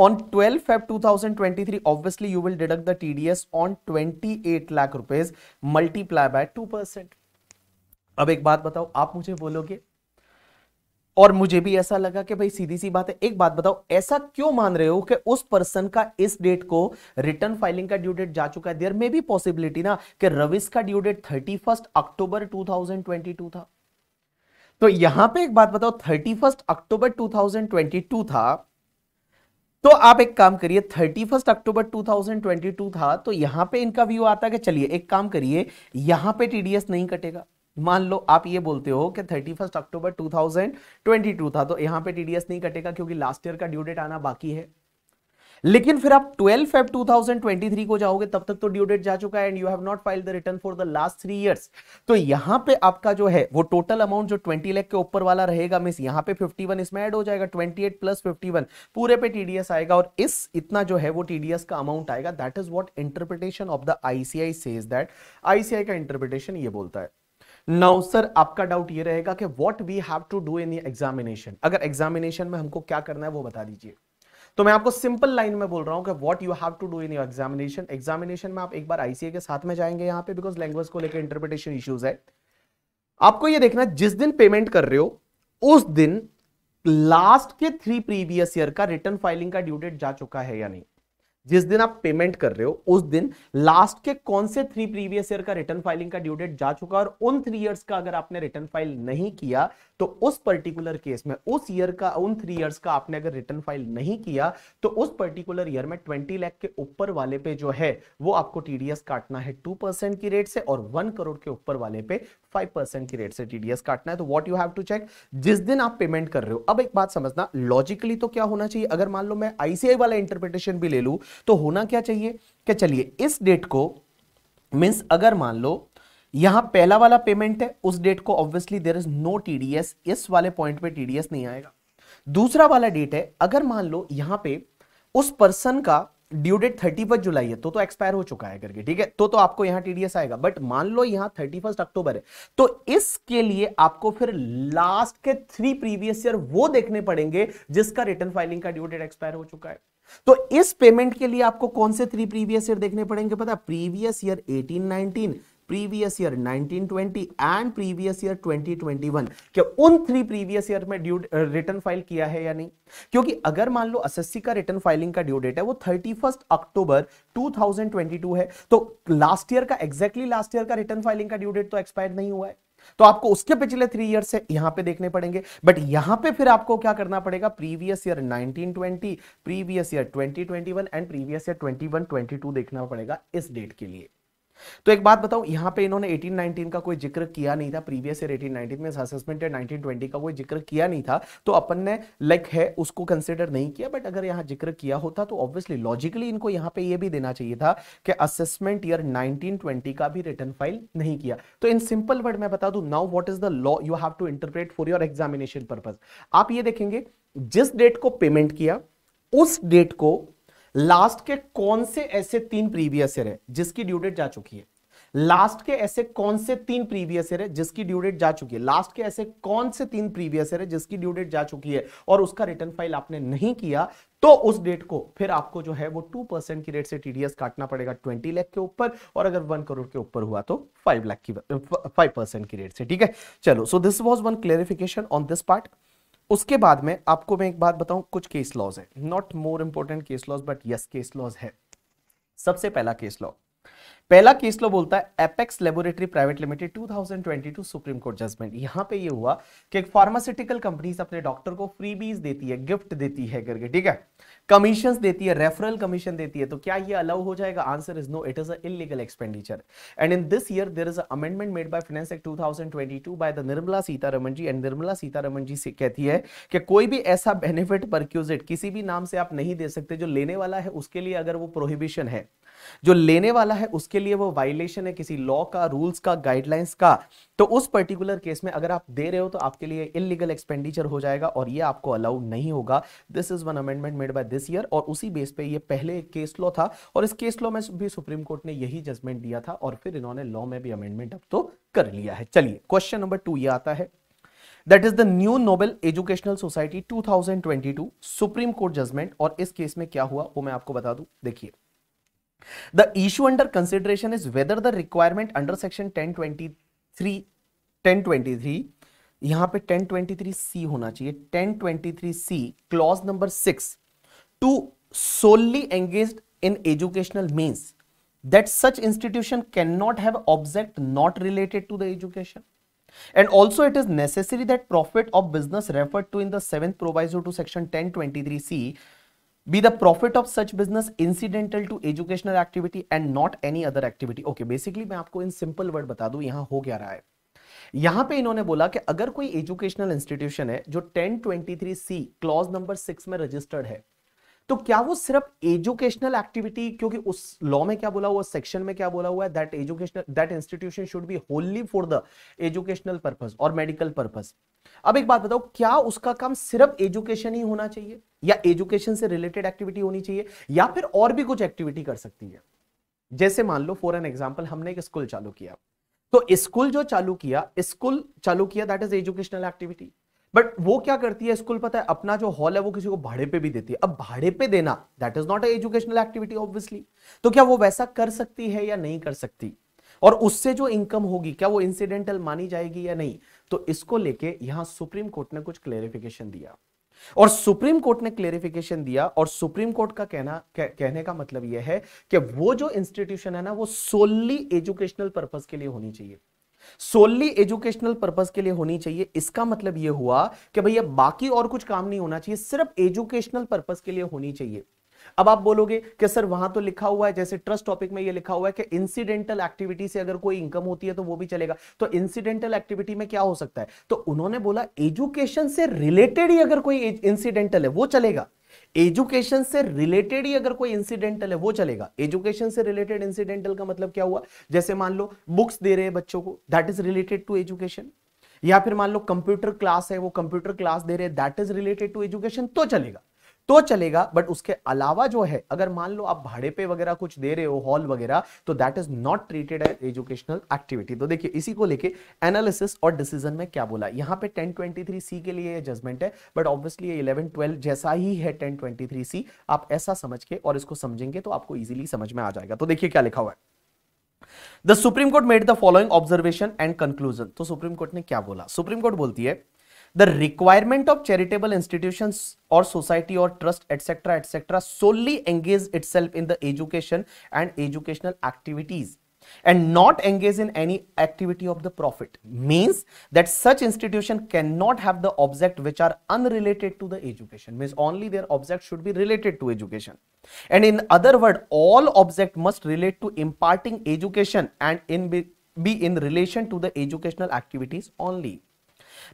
A: on 12 Feb 2023, obviously you will deduct the TDS on 28 lakh rupees multiply by 2%. अब एक बात बताओ आप मुझे बोलोगे और मुझे भी ऐसा लगा कि भाई सीधी सी बात है एक बात बताओ ऐसा क्यों मान रहे हो कि उस पर्सन का इस डेट को रिटर्न फाइलिंग का ड्यू डेट जा चुका है देयर मे बी पॉसिबिलिटी ना कि रविस का due date thirty first October two thousand twenty two था तो यहां पे एक बात बताओ thirty first October two thousand twenty two था तो आप एक काम करिए thirty first October two thousand twenty two था तो यहां पे इनका व्यू आता है कि चलिए एक काम करिए यहां पे टीडीएस नहीं कटेगा मान लो आप ये बोलते हो कि thirty first October two thousand twenty two था तो यहां पे टीडीएस नहीं कटेगा क्योंकि लास्ट ईयर का ड्यू डेट आना बाकी है लेकिन फिर आप twelve Feb two thousand twenty three को जाओगे तब तक तो ड्यू डेट जा चुका है and you have not file the return for the last three years तो यहां पे आपका जो है वो टोटल अमाउंट जो ट्वेंटी लाख के ऊपर वाला रहेगा मिस यहां पे वन इसमें एड हो जाएगा twenty eight plus fifty one पूरे पे टीडीएस आएगा और इस इतना जो है वो टीडीएस का अमाउंट आएगा that is what interpretation of the ICI says that ICI का इंटरप्रिटेशन ये बोलता है नाउ सर आपका डाउट ये रहेगा कि what we have to do in examination अगर एग्जामिनेशन में हमको क्या करना है वो बता दीजिए तो मैं आपको सिंपल लाइन में बोल रहा हूँ कि what you have to do in your examination examination में आप एक बार आईसीए के साथ में जाएंगे यहाँ पे बिकॉज लैंग्वेज को लेकर इंटरप्रिटेशन इश्यूज है आपको ये देखना जिस दिन पेमेंट कर रहे हो उस दिन लास्ट के थ्री प्रीवियस ईयर का रिटर्न फाइलिंग का ड्यू डेट जा चुका है या नहीं जिस दिन आप पेमेंट कर रहे हो उस दिन लास्ट के कौन से थ्री प्रीवियस ईयर का रिटर्न फाइलिंग का ड्यू डेट जा चुका और उन थ्री ईयर्स का अगर आपने रिटर्न फाइल नहीं किया तो उस पर्टिकुलर केस में उस ईयर का उन थ्री ईयर्स का आपने अगर रिटर्न फाइल नहीं किया तो उस पर्टिकुलर ईयर में ट्वेंटी लाख के ऊपर वाले पे जो है वो आपको टीडीएस काटना है टू परसेंट की रेट से और वन करोड़ के ऊपर वाले पे फाइव परसेंट की रेट से टीडीएस काटना है तो what you have to check जिस दिन आप पेमेंट कर रहे हो अब एक बात समझना लॉजिकली तो क्या होना चाहिए अगर मान लो मैं आईसीआई वाला इंटरप्रिटेशन भी ले लू तो होना क्या चाहिए क्या चलिए इस डेट को मीन्स अगर मान लो यहां पहला वाला पेमेंट है उस डेट को obviously there is no TDS इस वाले पॉइंट पे टीडीएस नहीं आएगा दूसरा वाला डेट है अगर मान लो यहां पे उस पर्सन का due date thirty first July है तो तो एक्सपायर हो चुका है करके ठीक है तो तो आपको यहां टीडीएस आएगा बट मान लो यहां थर्टी फर्स्ट अक्टूबर है तो इसके लिए आपको फिर लास्ट के थ्री प्रीवियस ईयर वो देखने पड़ेंगे जिसका रिटर्न फाइलिंग का ड्यू डेट एक्सपायर हो चुका है तो इस पेमेंट के लिए आपको कौन से थ्री प्रीवियस ईयर देखने पड़ेंगे पता previous year eighteen nineteen previous year 1920 and previous year 2021 क्या उन थ्री प्रीवियस ईयर में ड्यू रिटर्न फाइल किया है या नहीं क्योंकि अगर मान लो एसएससी का रिटर्न फाइलिंग का ड्यू डेट है वो 31 अक्टूबर 2022 है तो लास्ट ईयर का एग्जैक्टली लास्ट ईयर का रिटर्न फाइलिंग का ड्यू डेट तो एक्सपायर नहीं हुआ है तो आपको उसके पिछले थ्री ईयर से यहां पे देखने पड़ेंगे बट यहां पे फिर आपको क्या करना पड़ेगा previous year 1920 previous year 2021 and previous year 21 22 देखना पड़ेगा इस डेट के लिए तो एक बात बताऊं यहां पे इन्होंने 1819 का कोई जिक्र किया नहीं था प्रीवियस ईयर 1819 में असेसमेंट सस्पेंड 1920 का कोई जिक्र किया नहीं था तो अपन ने लाइक है उसको कंसिडर नहीं किया बट अगर यहां जिक्र किया होता तो ऑब्वियसली लॉजिकली इनको यहां पे ये भी देना चाहिए था कि असेसमेंट ईयर 1920 का भी रिटर्न फाइल नहीं किया तो इन सिंपल वर्ड मैं बता दू now what is the law you have to interpret for your examination purpose आप ये देखेंगे जिस डेट को पेमेंट किया उस डेट को लास्ट के कौन से ऐसे तीन प्रीवियस ईयर है जिसकी ड्यू डेट जा चुकी है लास्ट के ऐसे कौन से तीन प्रीवियस ईयर है जिसकी ड्यू डेट जा चुकी है लास्ट के ऐसे कौन से तीन प्रीवियस ईयर है जिसकी ड्यू डेट जा चुकी है और उसका रिटर्न फाइल आपने नहीं किया तो उस डेट को फिर आपको जो है वो टू परसेंट की रेट से टीडीएस काटना पड़ेगा ट्वेंटी लाख के ऊपर और अगर वन करोड़ के ऊपर हुआ तो फाइव लाख की फाइव परसेंट की रेट से ठीक है चलो so this was one clarification on this part उसके बाद में आपको मैं एक बात बताऊं कुछ केस लॉज है not more important case laws but yes case laws है सबसे पहला केस लॉ पहला केस लो बोलता है apex laboratory private limited 2022 supreme court judgement यहां पे ये यह हुआ कि एक फार्मास्यूटिकल कंपनी अपने डॉक्टर को फ्रीबीज देती है गिफ्ट देती है करके ठीक है कमीशन देती है रेफरल कमीशन देती है तो क्या ये अलाउ हो जाएगा answer is no it is illegal expenditure and in this year there is amendment made by finance act 2022 by the Nirmala Sitharaman ji and Nirmala Sitharaman ji से कहती है कि कोई भी ऐसा बेनिफिट परक्यूजिट किसी भी नाम से आप नहीं दे सकते जो लेने वाला है उसके लिए अगर वो प्रोहिबिशन है जो लेने वाला है उसके लिए वो वायलेशन है किसी लॉ का रूल्स का गाइडलाइंस का तो उस पर्टिकुलर केस में अगर आप दे रहे हो तो आपके लिए इलीगल एक्सपेंडिचर हो जाएगा और ये आपको अलाउ नहीं होगा this is one amendment made by this year और उसी बेस पे ये पहले केस लॉ था और इस केस लॉ में भी सुप्रीम कोर्ट ने यही जजमेंट दिया था और फिर इन्होंने लॉ में भी अमेंडमेंट अब तो कर लिया है चलिए क्वेश्चन नंबर टू ये आता है that is the new noble educational society 2022 supreme court judgement और इस केस में क्या हुआ वो मैं आपको बता दूं देखिए The issue under consideration is whether the requirement under section 1023 1023 यहाँ पे 1023 सी होना चाहिए 1023 C clause number six to solely engaged in educational means that such institution cannot have object not related to the education and also it is necessary that profit of business referred to in the seventh proviso to section 1023c be the profit of such business incidental to educational activity and not any other activity okay basically मैं आपको इन simple word बता दूं यहां हो क्या रहा है यहां पे इन्होंने बोला कि अगर कोई एजुकेशनल इंस्टीट्यूशन है जो 1023 सी क्लॉज नंबर सिक्स में रजिस्टर्ड है तो क्या वो सिर्फ एजुकेशनल एक्टिविटी क्योंकि उस लॉ में क्या बोला हुआ सेक्शन में क्या बोला हुआ है that educational that institution should be wholly for the educational purpose और मेडिकल पर्पज अब एक बात बताओ क्या उसका काम सिर्फ एजुकेशन ही होना चाहिए या एजुकेशन से रिलेटेड एक्टिविटी होनी चाहिए या फिर और भी कुछ एक्टिविटी कर सकती है जैसे मान लो फॉर एन एग्जाम्पल हमने एक स्कूल चालू किया तो स्कूल जो चालू किया स्कूल चालू किया that is educational activity but वो क्या करती है स्कूल पता है अपना जो हॉल है वो किसी को भाड़े पे भी देती है अब भाड़े पे देना that is not educational activity obviously तो क्या वो वैसा कर सकती है या नहीं कर सकती और उससे जो इनकम होगी क्या वो इंसिडेंटल मानी जाएगी या नहीं तो इसको लेके यहां सुप्रीम कोर्ट ने कुछ क्लेरिफिकेशन दिया और सुप्रीम कोर्ट ने क्लेरिफिकेशन दिया और सुप्रीम कोर्ट का कहना कह, कहने का मतलब यह है कि वो जो इंस्टीट्यूशन है ना वो सोलली एजुकेशनल पर्पज के लिए होनी चाहिए सोलली एजुकेशनल पर्पज के लिए होनी चाहिए इसका मतलब यह हुआ कि भैया बाकी और कुछ काम नहीं होना चाहिए सिर्फ एजुकेशनल पर्पज के लिए होनी चाहिए अब आप बोलोगे कि सर वहां तो लिखा हुआ है जैसे ट्रस्ट टॉपिक में ये लिखा हुआ है कि इंसिडेंटल एक्टिविटी से अगर कोई इनकम होती है तो वो भी चलेगा तो इंसिडेंटल एक्टिविटी में क्या हो सकता है तो उन्होंने बोला एजुकेशन से रिलेटेड ही अगर कोई इंसिडेंटल है वो चलेगा एजुकेशन से रिलेटेड ही अगर कोई इंसिडेंटल है वो चलेगा एजुकेशन से रिलेटेड इंसिडेंटल का मतलब क्या हुआ जैसे मान लो बुक्स दे रहे हैं बच्चों को that is related to education या फिर मान लो कंप्यूटर क्लास है वो कंप्यूटर क्लास दे रहे हैं that is related to education तो चलेगा तो चलेगा बट उसके अलावा जो है अगर मान लो आप भाड़े पे वगैरह कुछ दे रहे हो हॉल वगैरह तो that is not treated as educational activity तो देखिए इसी को लेके एनालिसिस और डिसीजन में क्या बोला यहां पे 1023 सी के लिए जजमेंट है बट ऑब्वियसली इलेवन ट्वेल्व जैसा ही है टेन ट्वेंटी थ्री सी आप ऐसा समझ के और इसको समझेंगे तो आपको इजीली समझ में आ जाएगा तो देखिए क्या लिखा हुआ है the supreme court made the following observation and conclusion तो सुप्रीम कोर्ट ने क्या बोला सुप्रीम कोर्ट बोलती है the requirement of charitable institutions or society or trust etc etc solely engage itself in the education and educational activities and not engage in any activity of the profit means that such institution cannot have the object which are unrelated to the education means only their object should be related to education and in other word all object must relate to imparting education and in be, be in relation to the educational activities only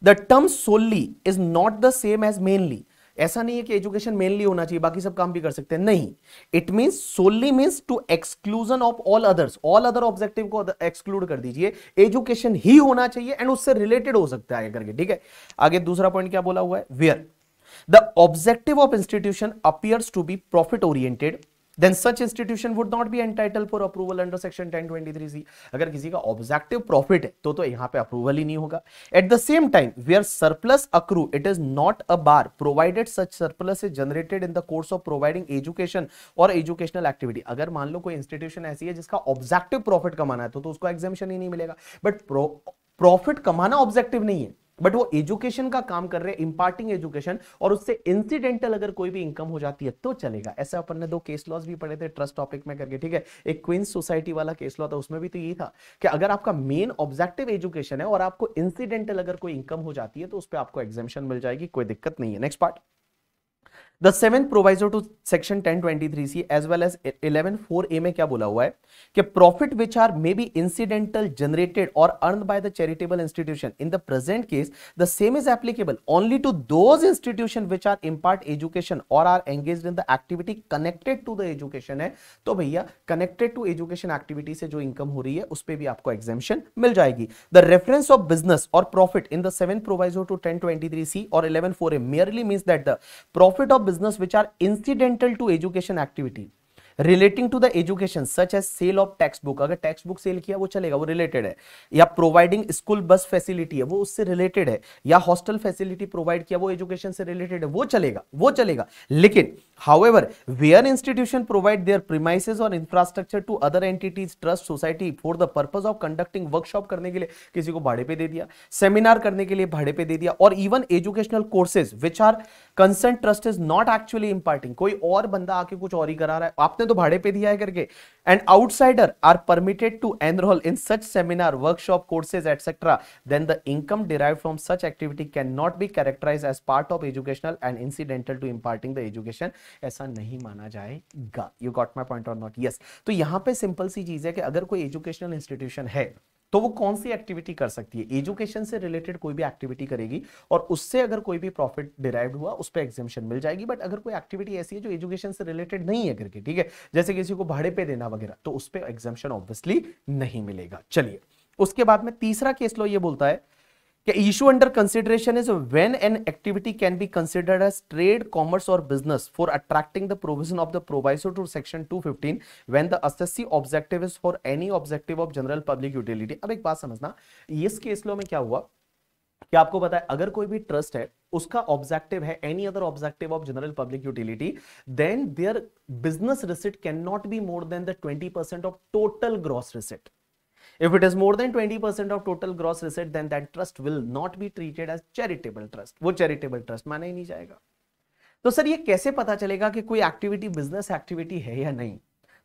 A: the term solely is not the same as mainly ऐसा नहीं है कि education mainly होना चाहिए बाकी सब काम भी कर सकते हैं नहीं it means solely means to exclusion of all others all other objective को एक्सक्लूड कर दीजिए एजुकेशन ही होना चाहिए एंड उससे रिलेटेड हो सकता है करके ठीक है आगे दूसरा पॉइंट क्या बोला हुआ है where the objective of institution appears to be profit oriented then such institution would not be entitle for approval under section 1023 C अगर किसी का ऑब्जेक्टिव प्रॉफिट है तो तो यहां पे अप्रूवल ही नहीं होगा at the same time where surplus accrue it is not a bar provided such surplus is generated in the course of providing education और एजुकेशनल एक्टिविटी अगर मान लो कोई इंस्टीट्यूशन ऐसी है जिसका ऑब्जेक्टिव प्रॉफिट कमाना है तो, तो उसको एग्जामेशन ही नहीं मिलेगा बट प्रॉफिट कमाना ऑब्जेक्टिव नहीं है बट वो एजुकेशन का काम कर रहे हैं इंपार्टिंग एजुकेशन और उससे इंसिडेंटल अगर कोई भी इनकम हो जाती है तो चलेगा ऐसे अपन ने दो केस लॉज भी पढ़े थे ट्रस्ट टॉपिक में करके ठीक है एक क्वींस सोसाइटी वाला केस लॉ था उसमें भी तो यही था कि अगर आपका मेन ऑब्जेक्टिव एजुकेशन है और आपको इंसिडेंटल अगर कोई इनकम हो जाती है तो उस पर आपको एग्जामेशन मिल जाएगी कोई दिक्कत नहीं है next part the seven proviso to section 1023 C as well as 114 A में क्या बोला हुआ है कि profit which are may be incidental generated और earn by the charitable institution in the present case the same is applicable only to those institution which are impart education और are engage in the activity connected to the education है तो भैया connected to education activity से जो income हो रही है उस पर भी आपको एग्जेम्पन मिल जाएगी द रेफरेंस ऑफ बिजनेस और profit in the seven proviso to ten C और eleven four A merely means that the profit of business which are incidental to education activity relating to the education such as sale of text book अगर text book sale किया वो चलेगा वो related है या providing school bus facility है वो उससे रिलेटेड है या हॉस्टल फैसिलिटी प्रोवाइड किया वो एजुकेशन से रिलेटेड है वो चलेगा वो चलेगा लेकिन ever where institution provide their premises और infrastructure to other entities trust society for the purpose of conducting workshop करने के लिए किसी को भाड़े पे दे दिया सेमिनार करने के लिए भाड़े पे दे दिया और even educational courses which are concern trust is not actually imparting कोई और बंदा आके कुछ और ही करा रहा है आपने तो भाड़े पे दिया है करके and outsider are permitted to enrol in such seminar workshop courses etcetera then the income derive from such activity can not be characterize as part of educational and incidental to imparting the education ऐसा नहीं माना जाएगा you got my point on not yes तो यहाँ पे simple सी चीज है कि अगर कोई एजुकेशनल इंस्टीट्यूशन है तो वो कौन सी एक्टिविटी कर सकती है एजुकेशन से रिलेटेड कोई भी एक्टिविटी करेगी और उससे अगर कोई भी प्रॉफिट डिराइव हुआ उस पर एग्जामेशन मिल जाएगी बट अगर कोई एक्टिविटी ऐसी है जो एजुकेशन से रिलेटेड नहीं है करके ठीक है जैसे किसी को भाड़े पे देना वगैरह तो उस पर एग्जामेशन ऑब्वियसली नहीं मिलेगा चलिए उसके बाद में तीसरा केस लो ये बोलता है क्या issue under consideration is when an activity can be considered as trade commerce और business for attracting the provision of the proviso to section fifteen when the assessee objective is for any objective of general public utility अब एक बात समझना इस case लो में क्या हुआ कि आपको पता है अगर कोई भी ट्रस्ट है उसका ऑब्जेक्टिव है any other objective of general public utility then their business receipt can not be more than the percent of total gross receipt If it is more than 20% of total gross receipt, then that trust will not be treated as charitable trust. वो charitable trust माना ही नहीं जाएगा तो sir ये कैसे पता चलेगा कि कोई एक्टिविटी बिजनेस एक्टिविटी है या नहीं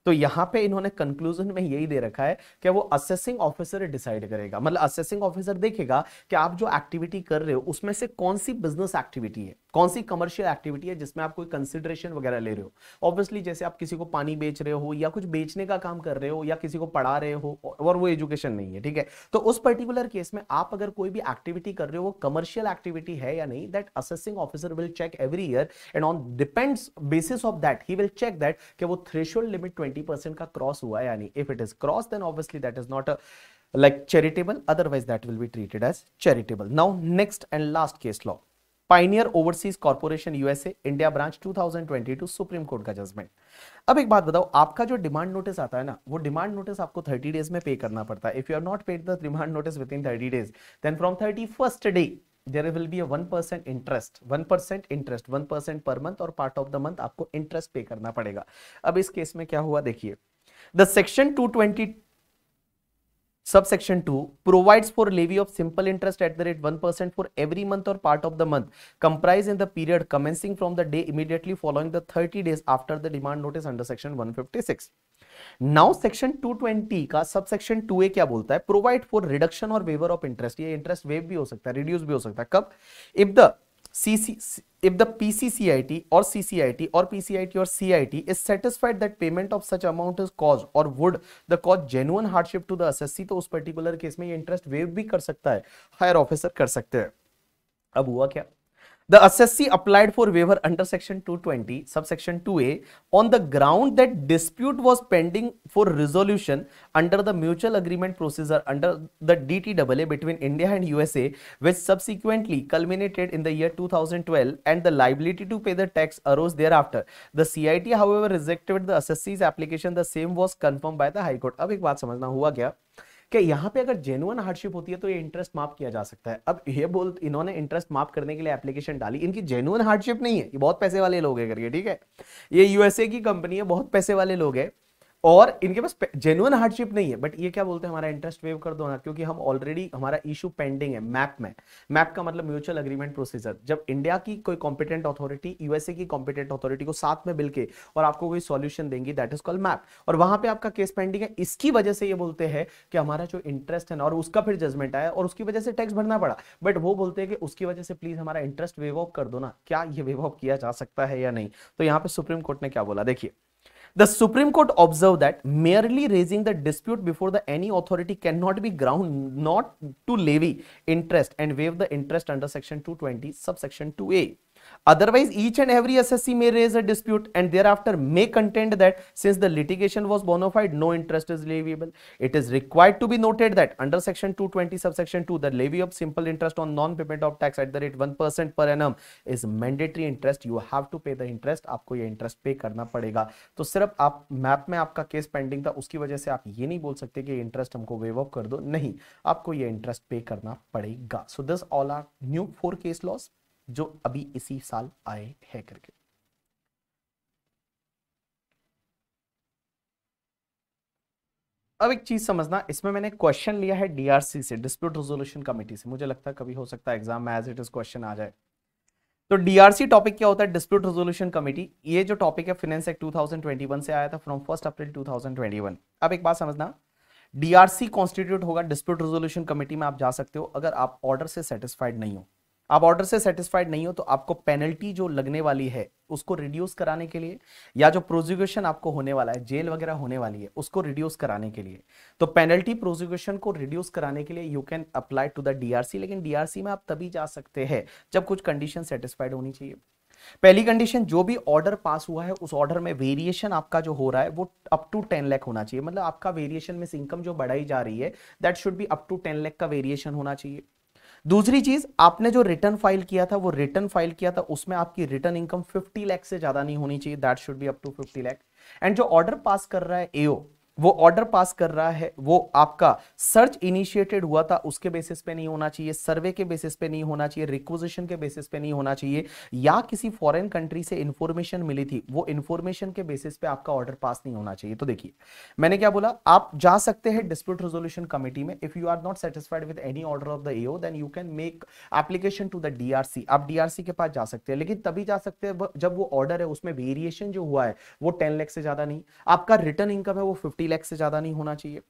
A: तो यहाँ पे इन्होंने कंक्लूजन में यही दे रखा है कि वो असेसिंग ऑफिसर डिसाइड करेगा मतलब असेसिंग ऑफिसर देखेगा कि आप जो एक्टिविटी कर रहे हो उसमें से कौन सी बिजनेस एक्टिविटी है कौन सी कमर्शियल एक्टिविटी है जिसमें आप कोई कंसिडरेशन वगैरह ले रहे हो ऑब्वियसली जैसे आप किसी को पानी बेच रहे हो या कुछ बेचने का काम कर रहे हो या किसी को पढ़ा रहे हो और वो एजुकेशन नहीं है ठीक है तो उस पर्टिकुलर केस में आप अगर कोई भी एक्टिविटी कर रहे हो वो कमर्शियल एक्टिविटी है या नहीं that assessing officer will check every year and on depends basis of that he will check that कि वो थ्रेशोल्ड लिमिट ट्वेंटी परसेंट का क्रॉस हुआ यानी if it is cross then obviously that is not a like charitable otherwise that will be treated as charitable now next and last case law Pioneer Overseas Corporation USA India branch 2022 supreme Court का judgment अब एक बात बताओ आपका जो demand notice आता है ना वो डिमांड नोटिस आपको थर्टी डेज में पे करना पड़ता है if you are not paid the demand notice within thirty days then from thirty first day there will be a one percent interest one percent interest one percent per month और part of the month आपको interest pay करना पड़ेगा अब इस case में क्या हुआ देखिए the section two twenty subsection 2 provides for levy of simple interest at the rate 1% for every month or part of the month comprised in the period commencing from the day immediately following the 30 days after the demand notice under section 156 now section 220 का subsection 2 क्या बोलता है provide for reduction और waiver of interest ये interest waive भी हो सकता है रिड्यूस भी हो सकता है कब if the CC if the PCCIT और सीसीआईटी और पीसीआईटी और CIT is satisfied that payment of such amount is cause और would the cause genuine hardship to the assessee तो उस पर्टिकुलर केस में ये इंटरेस्ट वेव भी कर सकता है हायर ऑफिसर कर सकते हैं अब हुआ क्या The assessee applied for waiver under section 220 subsection 2a on the ground that dispute was pending for resolution under the mutual agreement procedure under the DTAA between India and USA which subsequently culminated in the year 2012 and the liability to pay the tax arose thereafter. The CIT however rejected the assessee's application the same was confirmed by the High Court. अब एक बात समझना हुआ क्या कि यहाँ पे अगर जेनुअन हार्डशिप होती है तो ये इंटरेस्ट माफ किया जा सकता है अब ये बोल इन्होंने इंटरेस्ट माफ करने के लिए एप्लीकेशन डाली इनकी जेनुअन हार्डशिप नहीं है ये बहुत पैसे वाले लोग हैं करिए ठीक है ये यूएसए की कंपनी है बहुत पैसे वाले लोग हैं और इनके पास जेनुअन हार्डशिप नहीं है बट ये क्या बोलते हैं हमारा इंटरेस्ट वेव कर दो ना क्योंकि हम ऑलरेडी हमारा इशू पेंडिंग है मैप में मैप का मतलब म्यूचुअल अग्रीमेंट प्रोसीजर जब इंडिया की कोई कॉम्पिटेंट अथॉरिटी यूएसए की कॉम्पिटेंट अथॉरिटी को साथ में मिलकर और आपको कोई सोल्यूशन देंगी दैट इज कॉल्ड मैप और वहां पर आपका केस पेंडिंग है इसकी वजह से ये बोलते हैं कि हमारा जो इंटरेस्ट है ना और उसका फिर जजमेंट आया और उसकी वजह से टैक्स भरना पड़ा बट वो बोलते हैं कि उसकी वजह से प्लीज हमारा इंटरेस्ट वेव ऑफ कर दो ना क्या ये वेव ऑफ किया जा सकता है या नहीं तो यहाँ पे सुप्रीम कोर्ट ने क्या बोला देखिए The Supreme Court observed that merely raising the dispute before the any authority cannot be ground not to levy interest and waive the interest under section 220 subsection 2a. Otherwise, each and every SSC may raise a dispute and thereafter may contend that since the litigation was bona fide, no interest is leviable. It is required to be noted that under section 220 subsection 2, the levy of simple interest on non-payment of tax at the rate 1% per annum is mandatory interest. You have to pay the interest. आपको ये interest pay करना पड़ेगा. तो सिर्फ आप map में आपका case pending था उसकी वजह से आप ये नहीं बोल सकते कि इंटरेस्ट हमको वेव ऑफ कर दो नहीं आपको ये इंटरेस्ट पे करना पड़ेगा so this all are new four case laws जो अभी इसी साल आए हैं करके अब एक चीज समझना इसमें मैंने क्वेश्चन लिया है डीआरसी से डिस्प्यूट रेजोल्यूशन कमेटी से मुझे लगता है कभी हो सकता है एग्जाम में एज इट इज क्वेश्चन आ जाए तो डीआरसी टॉपिक क्या होता है डिस्प्यूट रेजोल्यूशन कमेटी ये जो टॉपिक है फिनेंस एक्ट 2021 से आया था फ्रॉम फर्स्ट अप्रैल 2021 अब एक बात समझना डीआरसी कॉन्स्टिट्यूट होगा डिस्प्यूट रेजोल्यूशन कमेटी में आप जा सकते हो अगर आप ऑर्डर से सेटिस्फाइड नहीं हो आप ऑर्डर से सेटिस्फाइड नहीं हो तो आपको पेनल्टी जो लगने वाली है उसको रिड्यूस कराने के लिए या जो प्रोजिक्यूशन आपको होने वाला है जेल वगैरह होने वाली है उसको रिड्यूस कराने के लिए तो पेनल्टी प्रोजिक्यूशन को रिड्यूस कराने के लिए you can apply to the DRC लेकिन डीआरसी में आप तभी जा सकते हैं जब कुछ कंडीशन सेटिस्फाइड होनी चाहिए पहली कंडीशन जो भी ऑर्डर पास हुआ है उस ऑर्डर में वेरिएशन आपका जो हो रहा है वो अप टू टेन लैख होना चाहिए मतलब आपका वेरिएशन में इनकम जो बढ़ाई जा रही है that should be up to ten lakh का वेरिएशन होना चाहिए दूसरी चीज आपने जो रिटर्न फाइल किया था वो रिटर्न फाइल किया था उसमें आपकी रिटर्न इनकम 50 लाख से ज्यादा नहीं होनी चाहिए that should be up to 50 lakh and जो ऑर्डर पास कर रहा है एओ वो ऑर्डर पास कर रहा है वो आपका सर्च इनिशिएटेड हुआ था उसके बेसिस पे नहीं होना चाहिए सर्वे के बेसिस पे नहीं होना चाहिए रिक्वजिशन के बेसिस पे नहीं होना चाहिए या किसी फॉरेन कंट्री से इंफॉर्मेशन मिली थी वो इंफॉर्मेशन के बेसिस पे आपका ऑर्डर पास नहीं होना चाहिए तो देखिए मैंने क्या बोला आप जा सकते हैं डिस्प्यूट रेजोल्यूशन कमेटी में if you are not satisfied with any order of the AO then you can make application to the DRC आप डीआरसी के पास जा सकते हैं लेकिन तभी जा सकते हैं जब वो ऑर्डर है उसमें वेरिएशन जो हुआ है वो टेन लैख से ज्यादा नहीं आपका रिटर्न इनकम है वो फिफ्टी फिफ्टी लैक्स e से ज़्यादा नहीं होना चाहिए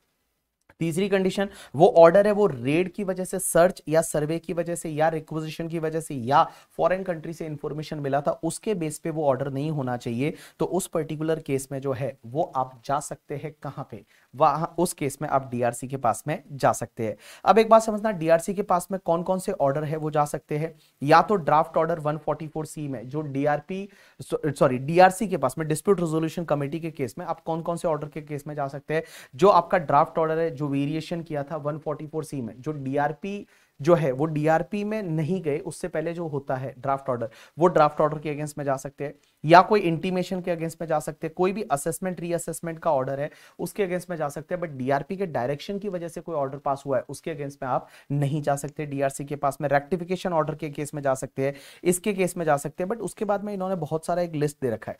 A: तीसरी कंडीशन वो ऑर्डर है वो रेड की वजह से सर्च या सर्वे की वजह से या रिक्वजिशन की वजह से या फॉरेन कंट्री से इंफॉर्मेशन मिला था उसके बेस पे वो ऑर्डर नहीं होना चाहिए तो उस पर्टिकुलर केस में जो है वो आप जा सकते हैं कहां पे वहां उस केस में आप डीआरसी के पास में जा सकते हैं अब एक बात समझना डीआरसी के पास में कौन कौन से ऑर्डर है वो जा सकते हैं या तो ड्राफ्ट ऑर्डर 144 सी में जो डीआरपी सॉरी डीआरसी के पास में डिस्प्यूट रेजोल्यूशन कमेटी के केस में आप कौन कौन से ऑर्डर के केस में जा सकते हैं जो आपका ड्राफ्ट ऑर्डर है जो वेरिएशन किया था वन सी में जो डीआरपी जो है वो डीआरपी में नहीं गए उससे पहले जो होता है ड्राफ्ट ऑर्डर वो ड्राफ्ट ऑर्डर के अगेंस्ट में जा सकते हैं या कोई इंटीमेशन के अगेंस्ट में जा सकते हैं कोई भी असेसमेंट रीअसेसमेंट का ऑर्डर है उसके अगेंस्ट में जा सकते हैं बट डीआरपी के डायरेक्शन की वजह से कोई ऑर्डर पास हुआ है उसके अगेंस्ट में आप नहीं जा सकते डीआरसी के पास में रेक्टिफिकेशन ऑर्डर के केस में जा सकते हैं इसके केस में जा सकते हैं बट उसके बाद में इन्होंने बहुत सारा एक लिस्ट दे रखा है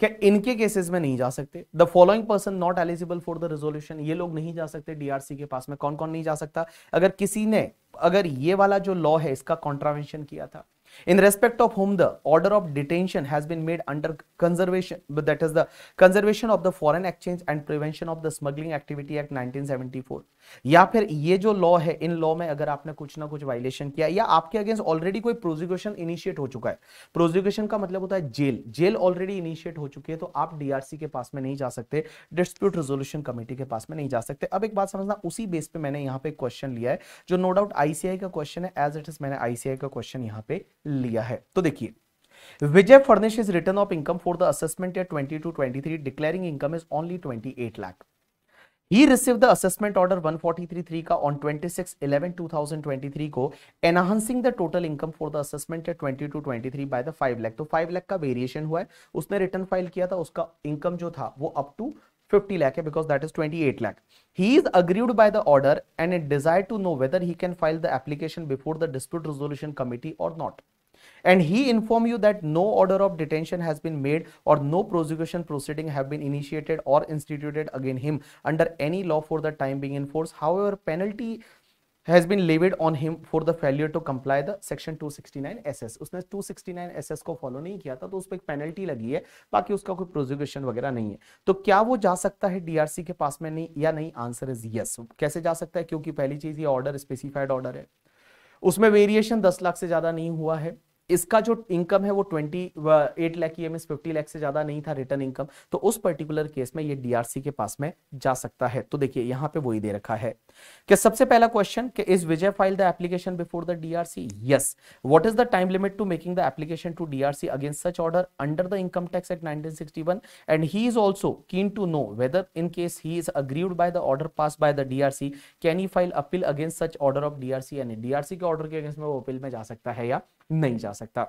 A: क्या इनके केसेस में नहीं जा सकते the following person not eligible for the resolution ये लोग नहीं जा सकते डीआरसी के पास में कौन कौन नहीं जा सकता अगर किसी ने अगर ये वाला जो लॉ है इसका कॉन्ट्रावेंशन किया था in respect of whom the order of detention has been made under conservation but that is the conservation of the foreign exchange and prevention of the smuggling activity act 1974 या फिर ये जो law है in law में अगर आपने कुछ ना कुछ वायलेशन किया या आपके अगेंस्ट ऑलरेडी कोई प्रोजिक्यूशन इनिशिएट हो चुका है प्रोजिक्यूशन का मतलब होता है जेल जेल ऑलरेडी इनिशिएट हो चुकी है तो आप डीआरसी के पास में नहीं जा सकते डिस्प्यूट रिजोल्यूशन कमेटी के पास में नहीं जा सकते अब एक बात समझना उसी बेस पे मैंने यहां पे क्वेश्चन लिया है जो नो डाउट आईसीआई का क्वेश्चन है एज इट इज मैंने आईसीआई का क्वेश्चन यहाँ पे लिया है तो देखिए Vijay furnishes return of income for the assessment year 20 to 23 declaring income is only 28 lakh. He received the assessment order 1433 का on 26 11 2023 को enhancing the total income for the assessment year 20 to 23 by the 5 lakh. तो 5 lakh का variation हुआ है उसने return file किया था उसका income जो था वो up to 50 lakh है because that is 28 lakh. He is aggrieved by the order and it desired to know whether he can file the application before the dispute resolution committee or not. and he informed you that no order of detention has been made or no prosecution proceeding have been initiated or instituted against him under any law for the time being in force however penalty has been levied on him for the failure to comply the section 269 SS उसने 269 SS को follow नहीं किया था तो उस पर penalty लगी है बाकी उसका कोई प्रोजिक्यूशन वगैरह नहीं है तो क्या वो जा सकता है डीआरसी के पास में नहीं या नहीं आंसर इज यस कैसे जा सकता है क्योंकि पहली चीज ये ऑर्डर स्पेसिफाइड ऑर्डर है उसमें वेरिएशन दस लाख से ज्यादा नहीं हुआ है इसका जो इनकम है वो twenty eight lakh E M S fifty lakh से ज्यादा नहीं था रिटर्न इनकम तो उस पर्टिकुलर केस में ये डीआरसी के पास में जा सकता है तो देखिए यहाँ पे वही दे रखा है कि सबसे पहला क्वेश्चन कि is Vijay file the application before the DRC yes what is the time limit to making the application to DRC against such order under the Income tax Act 1961 and he is also keen to know whether in case he is aggrieved by the order pass by the DRC can he file appeal against such order of DRC यानी DRC के order के against में वो appeal में जा सकता है या नहीं जा सकता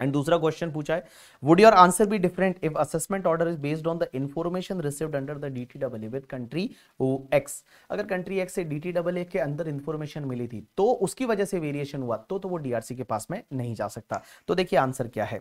A: एंड दूसरा क्वेश्चन पूछा है would your answer be different if assessment order is based on the information received under the D T double A with country X अगर कंट्री एक्स से डी टी डबल ए के अंदर information मिली थी तो उसकी वजह से वेरिएशन हुआ तो, तो वो डीआरसी के पास में नहीं जा सकता तो देखिए आंसर क्या है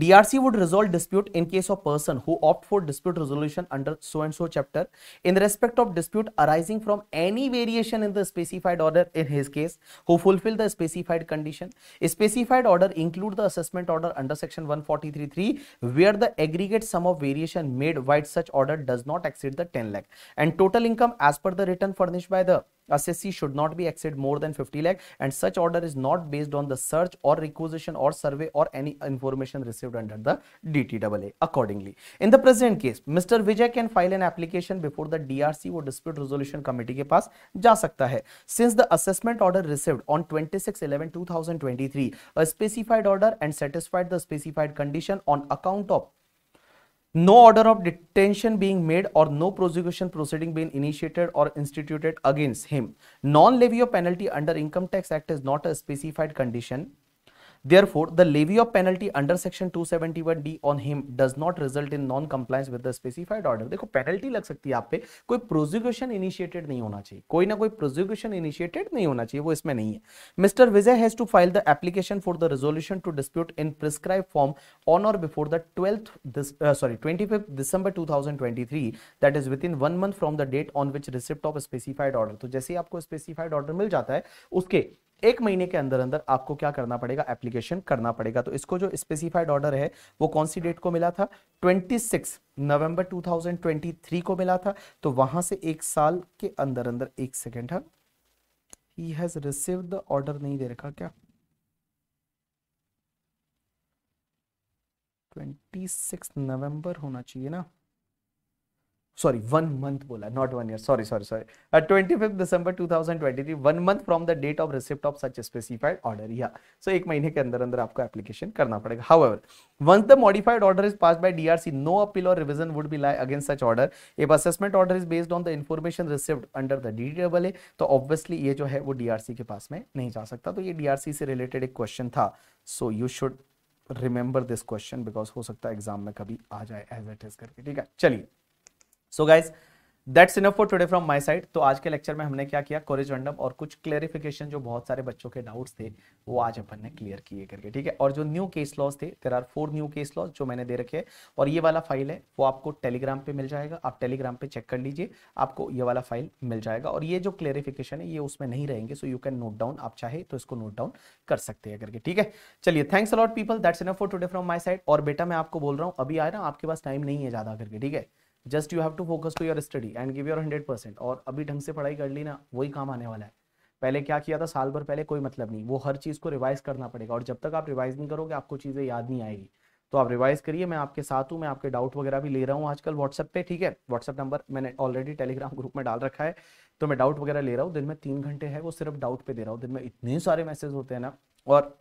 A: DRC would resolve dispute in case of person who opt for dispute resolution under so and so chapter in respect of dispute arising from any variation in the specified order in his case who fulfil the specified condition specified order include the assessment order under section 1433 where the aggregate sum of variation made by such order does not exceed the 10 lakh and total income as per the return furnished by the SSC should not be exceed more than 50 lakh and such order is not based on the search or requisition or survey or any information received under the DTAA accordingly. In the present case, Mr. Vijay can file an application before the DRC or Dispute Resolution Committee ke पास ja sakta hai. Since the assessment order received on 26-11-2023, a specified order and satisfied the specified condition on account of no order of detention being made or no prosecution proceeding being initiated or instituted against him. Non-levy of penalty under Income Tax Act is not a specified condition Therefore, the levy of penalty under section 271D on him does not result in non-compliance with the specified order. dekho penalty lag sakti hai aap pe koi prosecution initiated nahi hona chahiye koi na koi prosecution initiated nahi hona chahiye wo isme nahi hai Mr. Vijay has to file the application for the resolution to dispute in prescribed form on or before the 12th this uh, sorry 25th December 2023 that is within one month from the date on which receipt of a specified order. to jaise hi aapko specified order mil jata hai uske एक महीने के अंदर अंदर आपको क्या करना पड़ेगा application करना पड़ेगा तो इसको जो स्पेसिफाइड ऑर्डर है वो कौन सी डेट को मिला था 26 नवंबर 2023 को मिला था तो वहां से एक साल के अंदर अंदर एक सेकेंड है हैज रिसीव द ऑर्डर नहीं दे रखा क्या 26 नवंबर होना चाहिए ना सॉरी वन मंथ बोला not one year sorry sorry sorry twenty fifth December two thousand twenty three one month from the date of receipt of such specified order या सो एक महीने के अंदर अंदर आपको एप्लीकेशन करना पड़ेगा however once the modified order is pass by DRC no appeal और revision would be lie against such order if assessment order is based on the information received under the D double A तो obviously ये जो है वो DRC के पास में नहीं जा सकता तो ये डीआरसी से रिलेटेड एक क्वेश्चन था so you should remember this question because हो सकता है एग्जाम में कभी आ जाए एज इट इज करके ठीक है चलिए so guys that's enough for today from my side तो आज के लेक्चर में हमने क्या किया कोरिजोंडम और कुछ क्लेरिफिकेशन जो बहुत सारे बच्चों के डाउट्स थे वो आज अपन ने क्लियर किए करके ठीक है और जो न्यू केस लॉज थे there are four new case laws जो मैंने दे रखे हैं और ये वाला फाइल है वो आपको टेलीग्राम पे मिल जाएगा आप टेलीग्राम पे चेक कर लीजिए आपको ये वाला फाइल मिल जाएगा और ये जो क्लेरिफिकेशन है ये उसमें नहीं रहेंगे so you can note down आप चाहे तो इसको नोट डाउन कर सकते हैं करके ठीक है चलिए thanks a lot people that's enough for today from my side और बेटा मैं आपको बोल रहा हूँ अभी आया ना आपके पास टाइम नहीं है ज़्यादा करके ठीक है just you have to focus to your study and give your hundred percent और अभी ढंग से पढ़ाई कर ली ना वही काम आने वाला है पहले क्या किया था साल भर पहले कोई मतलब नहीं वो हर चीज़ को रिवाइज करना पड़ेगा और जब तक आप रिवाइज नहीं करोगे आपको चीज़ें याद नहीं आएगी तो आप रिवाइज करिए मैं आपके साथ हूँ मैं आपके डाउट वगैरह भी ले रहा हूँ आजकल व्हाट्सएप पे ठीक है व्हाट्सएप नंबर मैंने ऑलरेडी टेलीग्राम ग्रुप में डाल रखा है तो मैं डाउट वगैरह ले रहा हूँ दिन में तीन घंटे है वो सिर्फ डाउट पे दे रहा हूँ दिन में इतने सारे मैसेज होते हैं ना और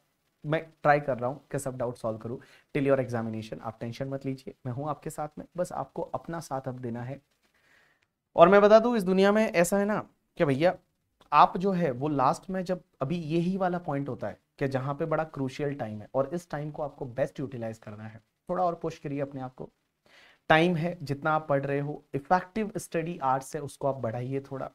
A: मैं ट्राई कर रहा हूँ कि सब डाउट सॉल्व करूँ टिल योर एग्जामिनेशन आप टेंशन मत लीजिए मैं हूँ आपके साथ में बस आपको अपना साथ अब देना है और मैं बता दूँ इस दुनिया में ऐसा है ना कि भैया आप जो है वो लास्ट में जब अभी यही वाला पॉइंट होता है कि जहाँ पे बड़ा क्रूशियल टाइम है और इस टाइम को आपको बेस्ट यूटिलाइज करना है थोड़ा और पुश करिए अपने आप को टाइम है जितना आप पढ़ रहे हो इफेक्टिव स्टडी आर्ट्स है उसको आप बढ़ाइए थोड़ा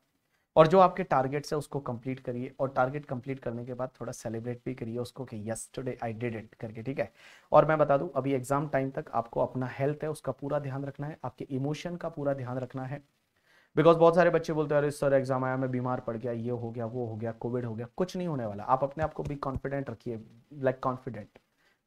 A: और जो आपके टारगेट्स है उसको कंप्लीट करिए और टारगेट कंप्लीट करने के बाद थोड़ा सेलिब्रेट भी करिए उसको कि yes today I did it करके ठीक है और मैं बता दूं अभी एग्जाम टाइम तक आपको अपना हेल्थ है उसका पूरा ध्यान रखना है आपके इमोशन का पूरा ध्यान रखना है बिकॉज बहुत सारे बच्चे बोलते हैं अरे सर एग्जाम आया मैं बीमार पड़ गया ये हो गया वो हो गया कोविड हो गया कुछ नहीं होने वाला आप अपने आप को भी कॉन्फिडेंट रखिए लाइक कॉन्फिडेंट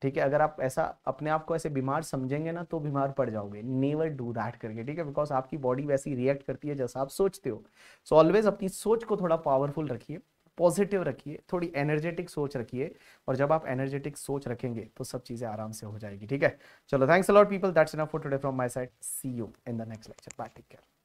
A: ठीक है अगर आप ऐसा अपने आप को ऐसे बीमार समझेंगे ना तो बीमार पड़ जाओगे नेवर डू दैट करके ठीक है बिकॉज आपकी बॉडी वैसी रिएक्ट करती है जैसा आप सोचते हो सो ऑलवेज अपनी सोच को थोड़ा पावरफुल रखिए पॉजिटिव रखिए थोड़ी एनर्जेटिक सोच रखिए और जब आप एनर्जेटिक सोच रखेंगे तो सब चीज़ें आराम से हो जाएगी ठीक है चलो thanks a lot people that's enough for today from my side see you in the next lecture bye take care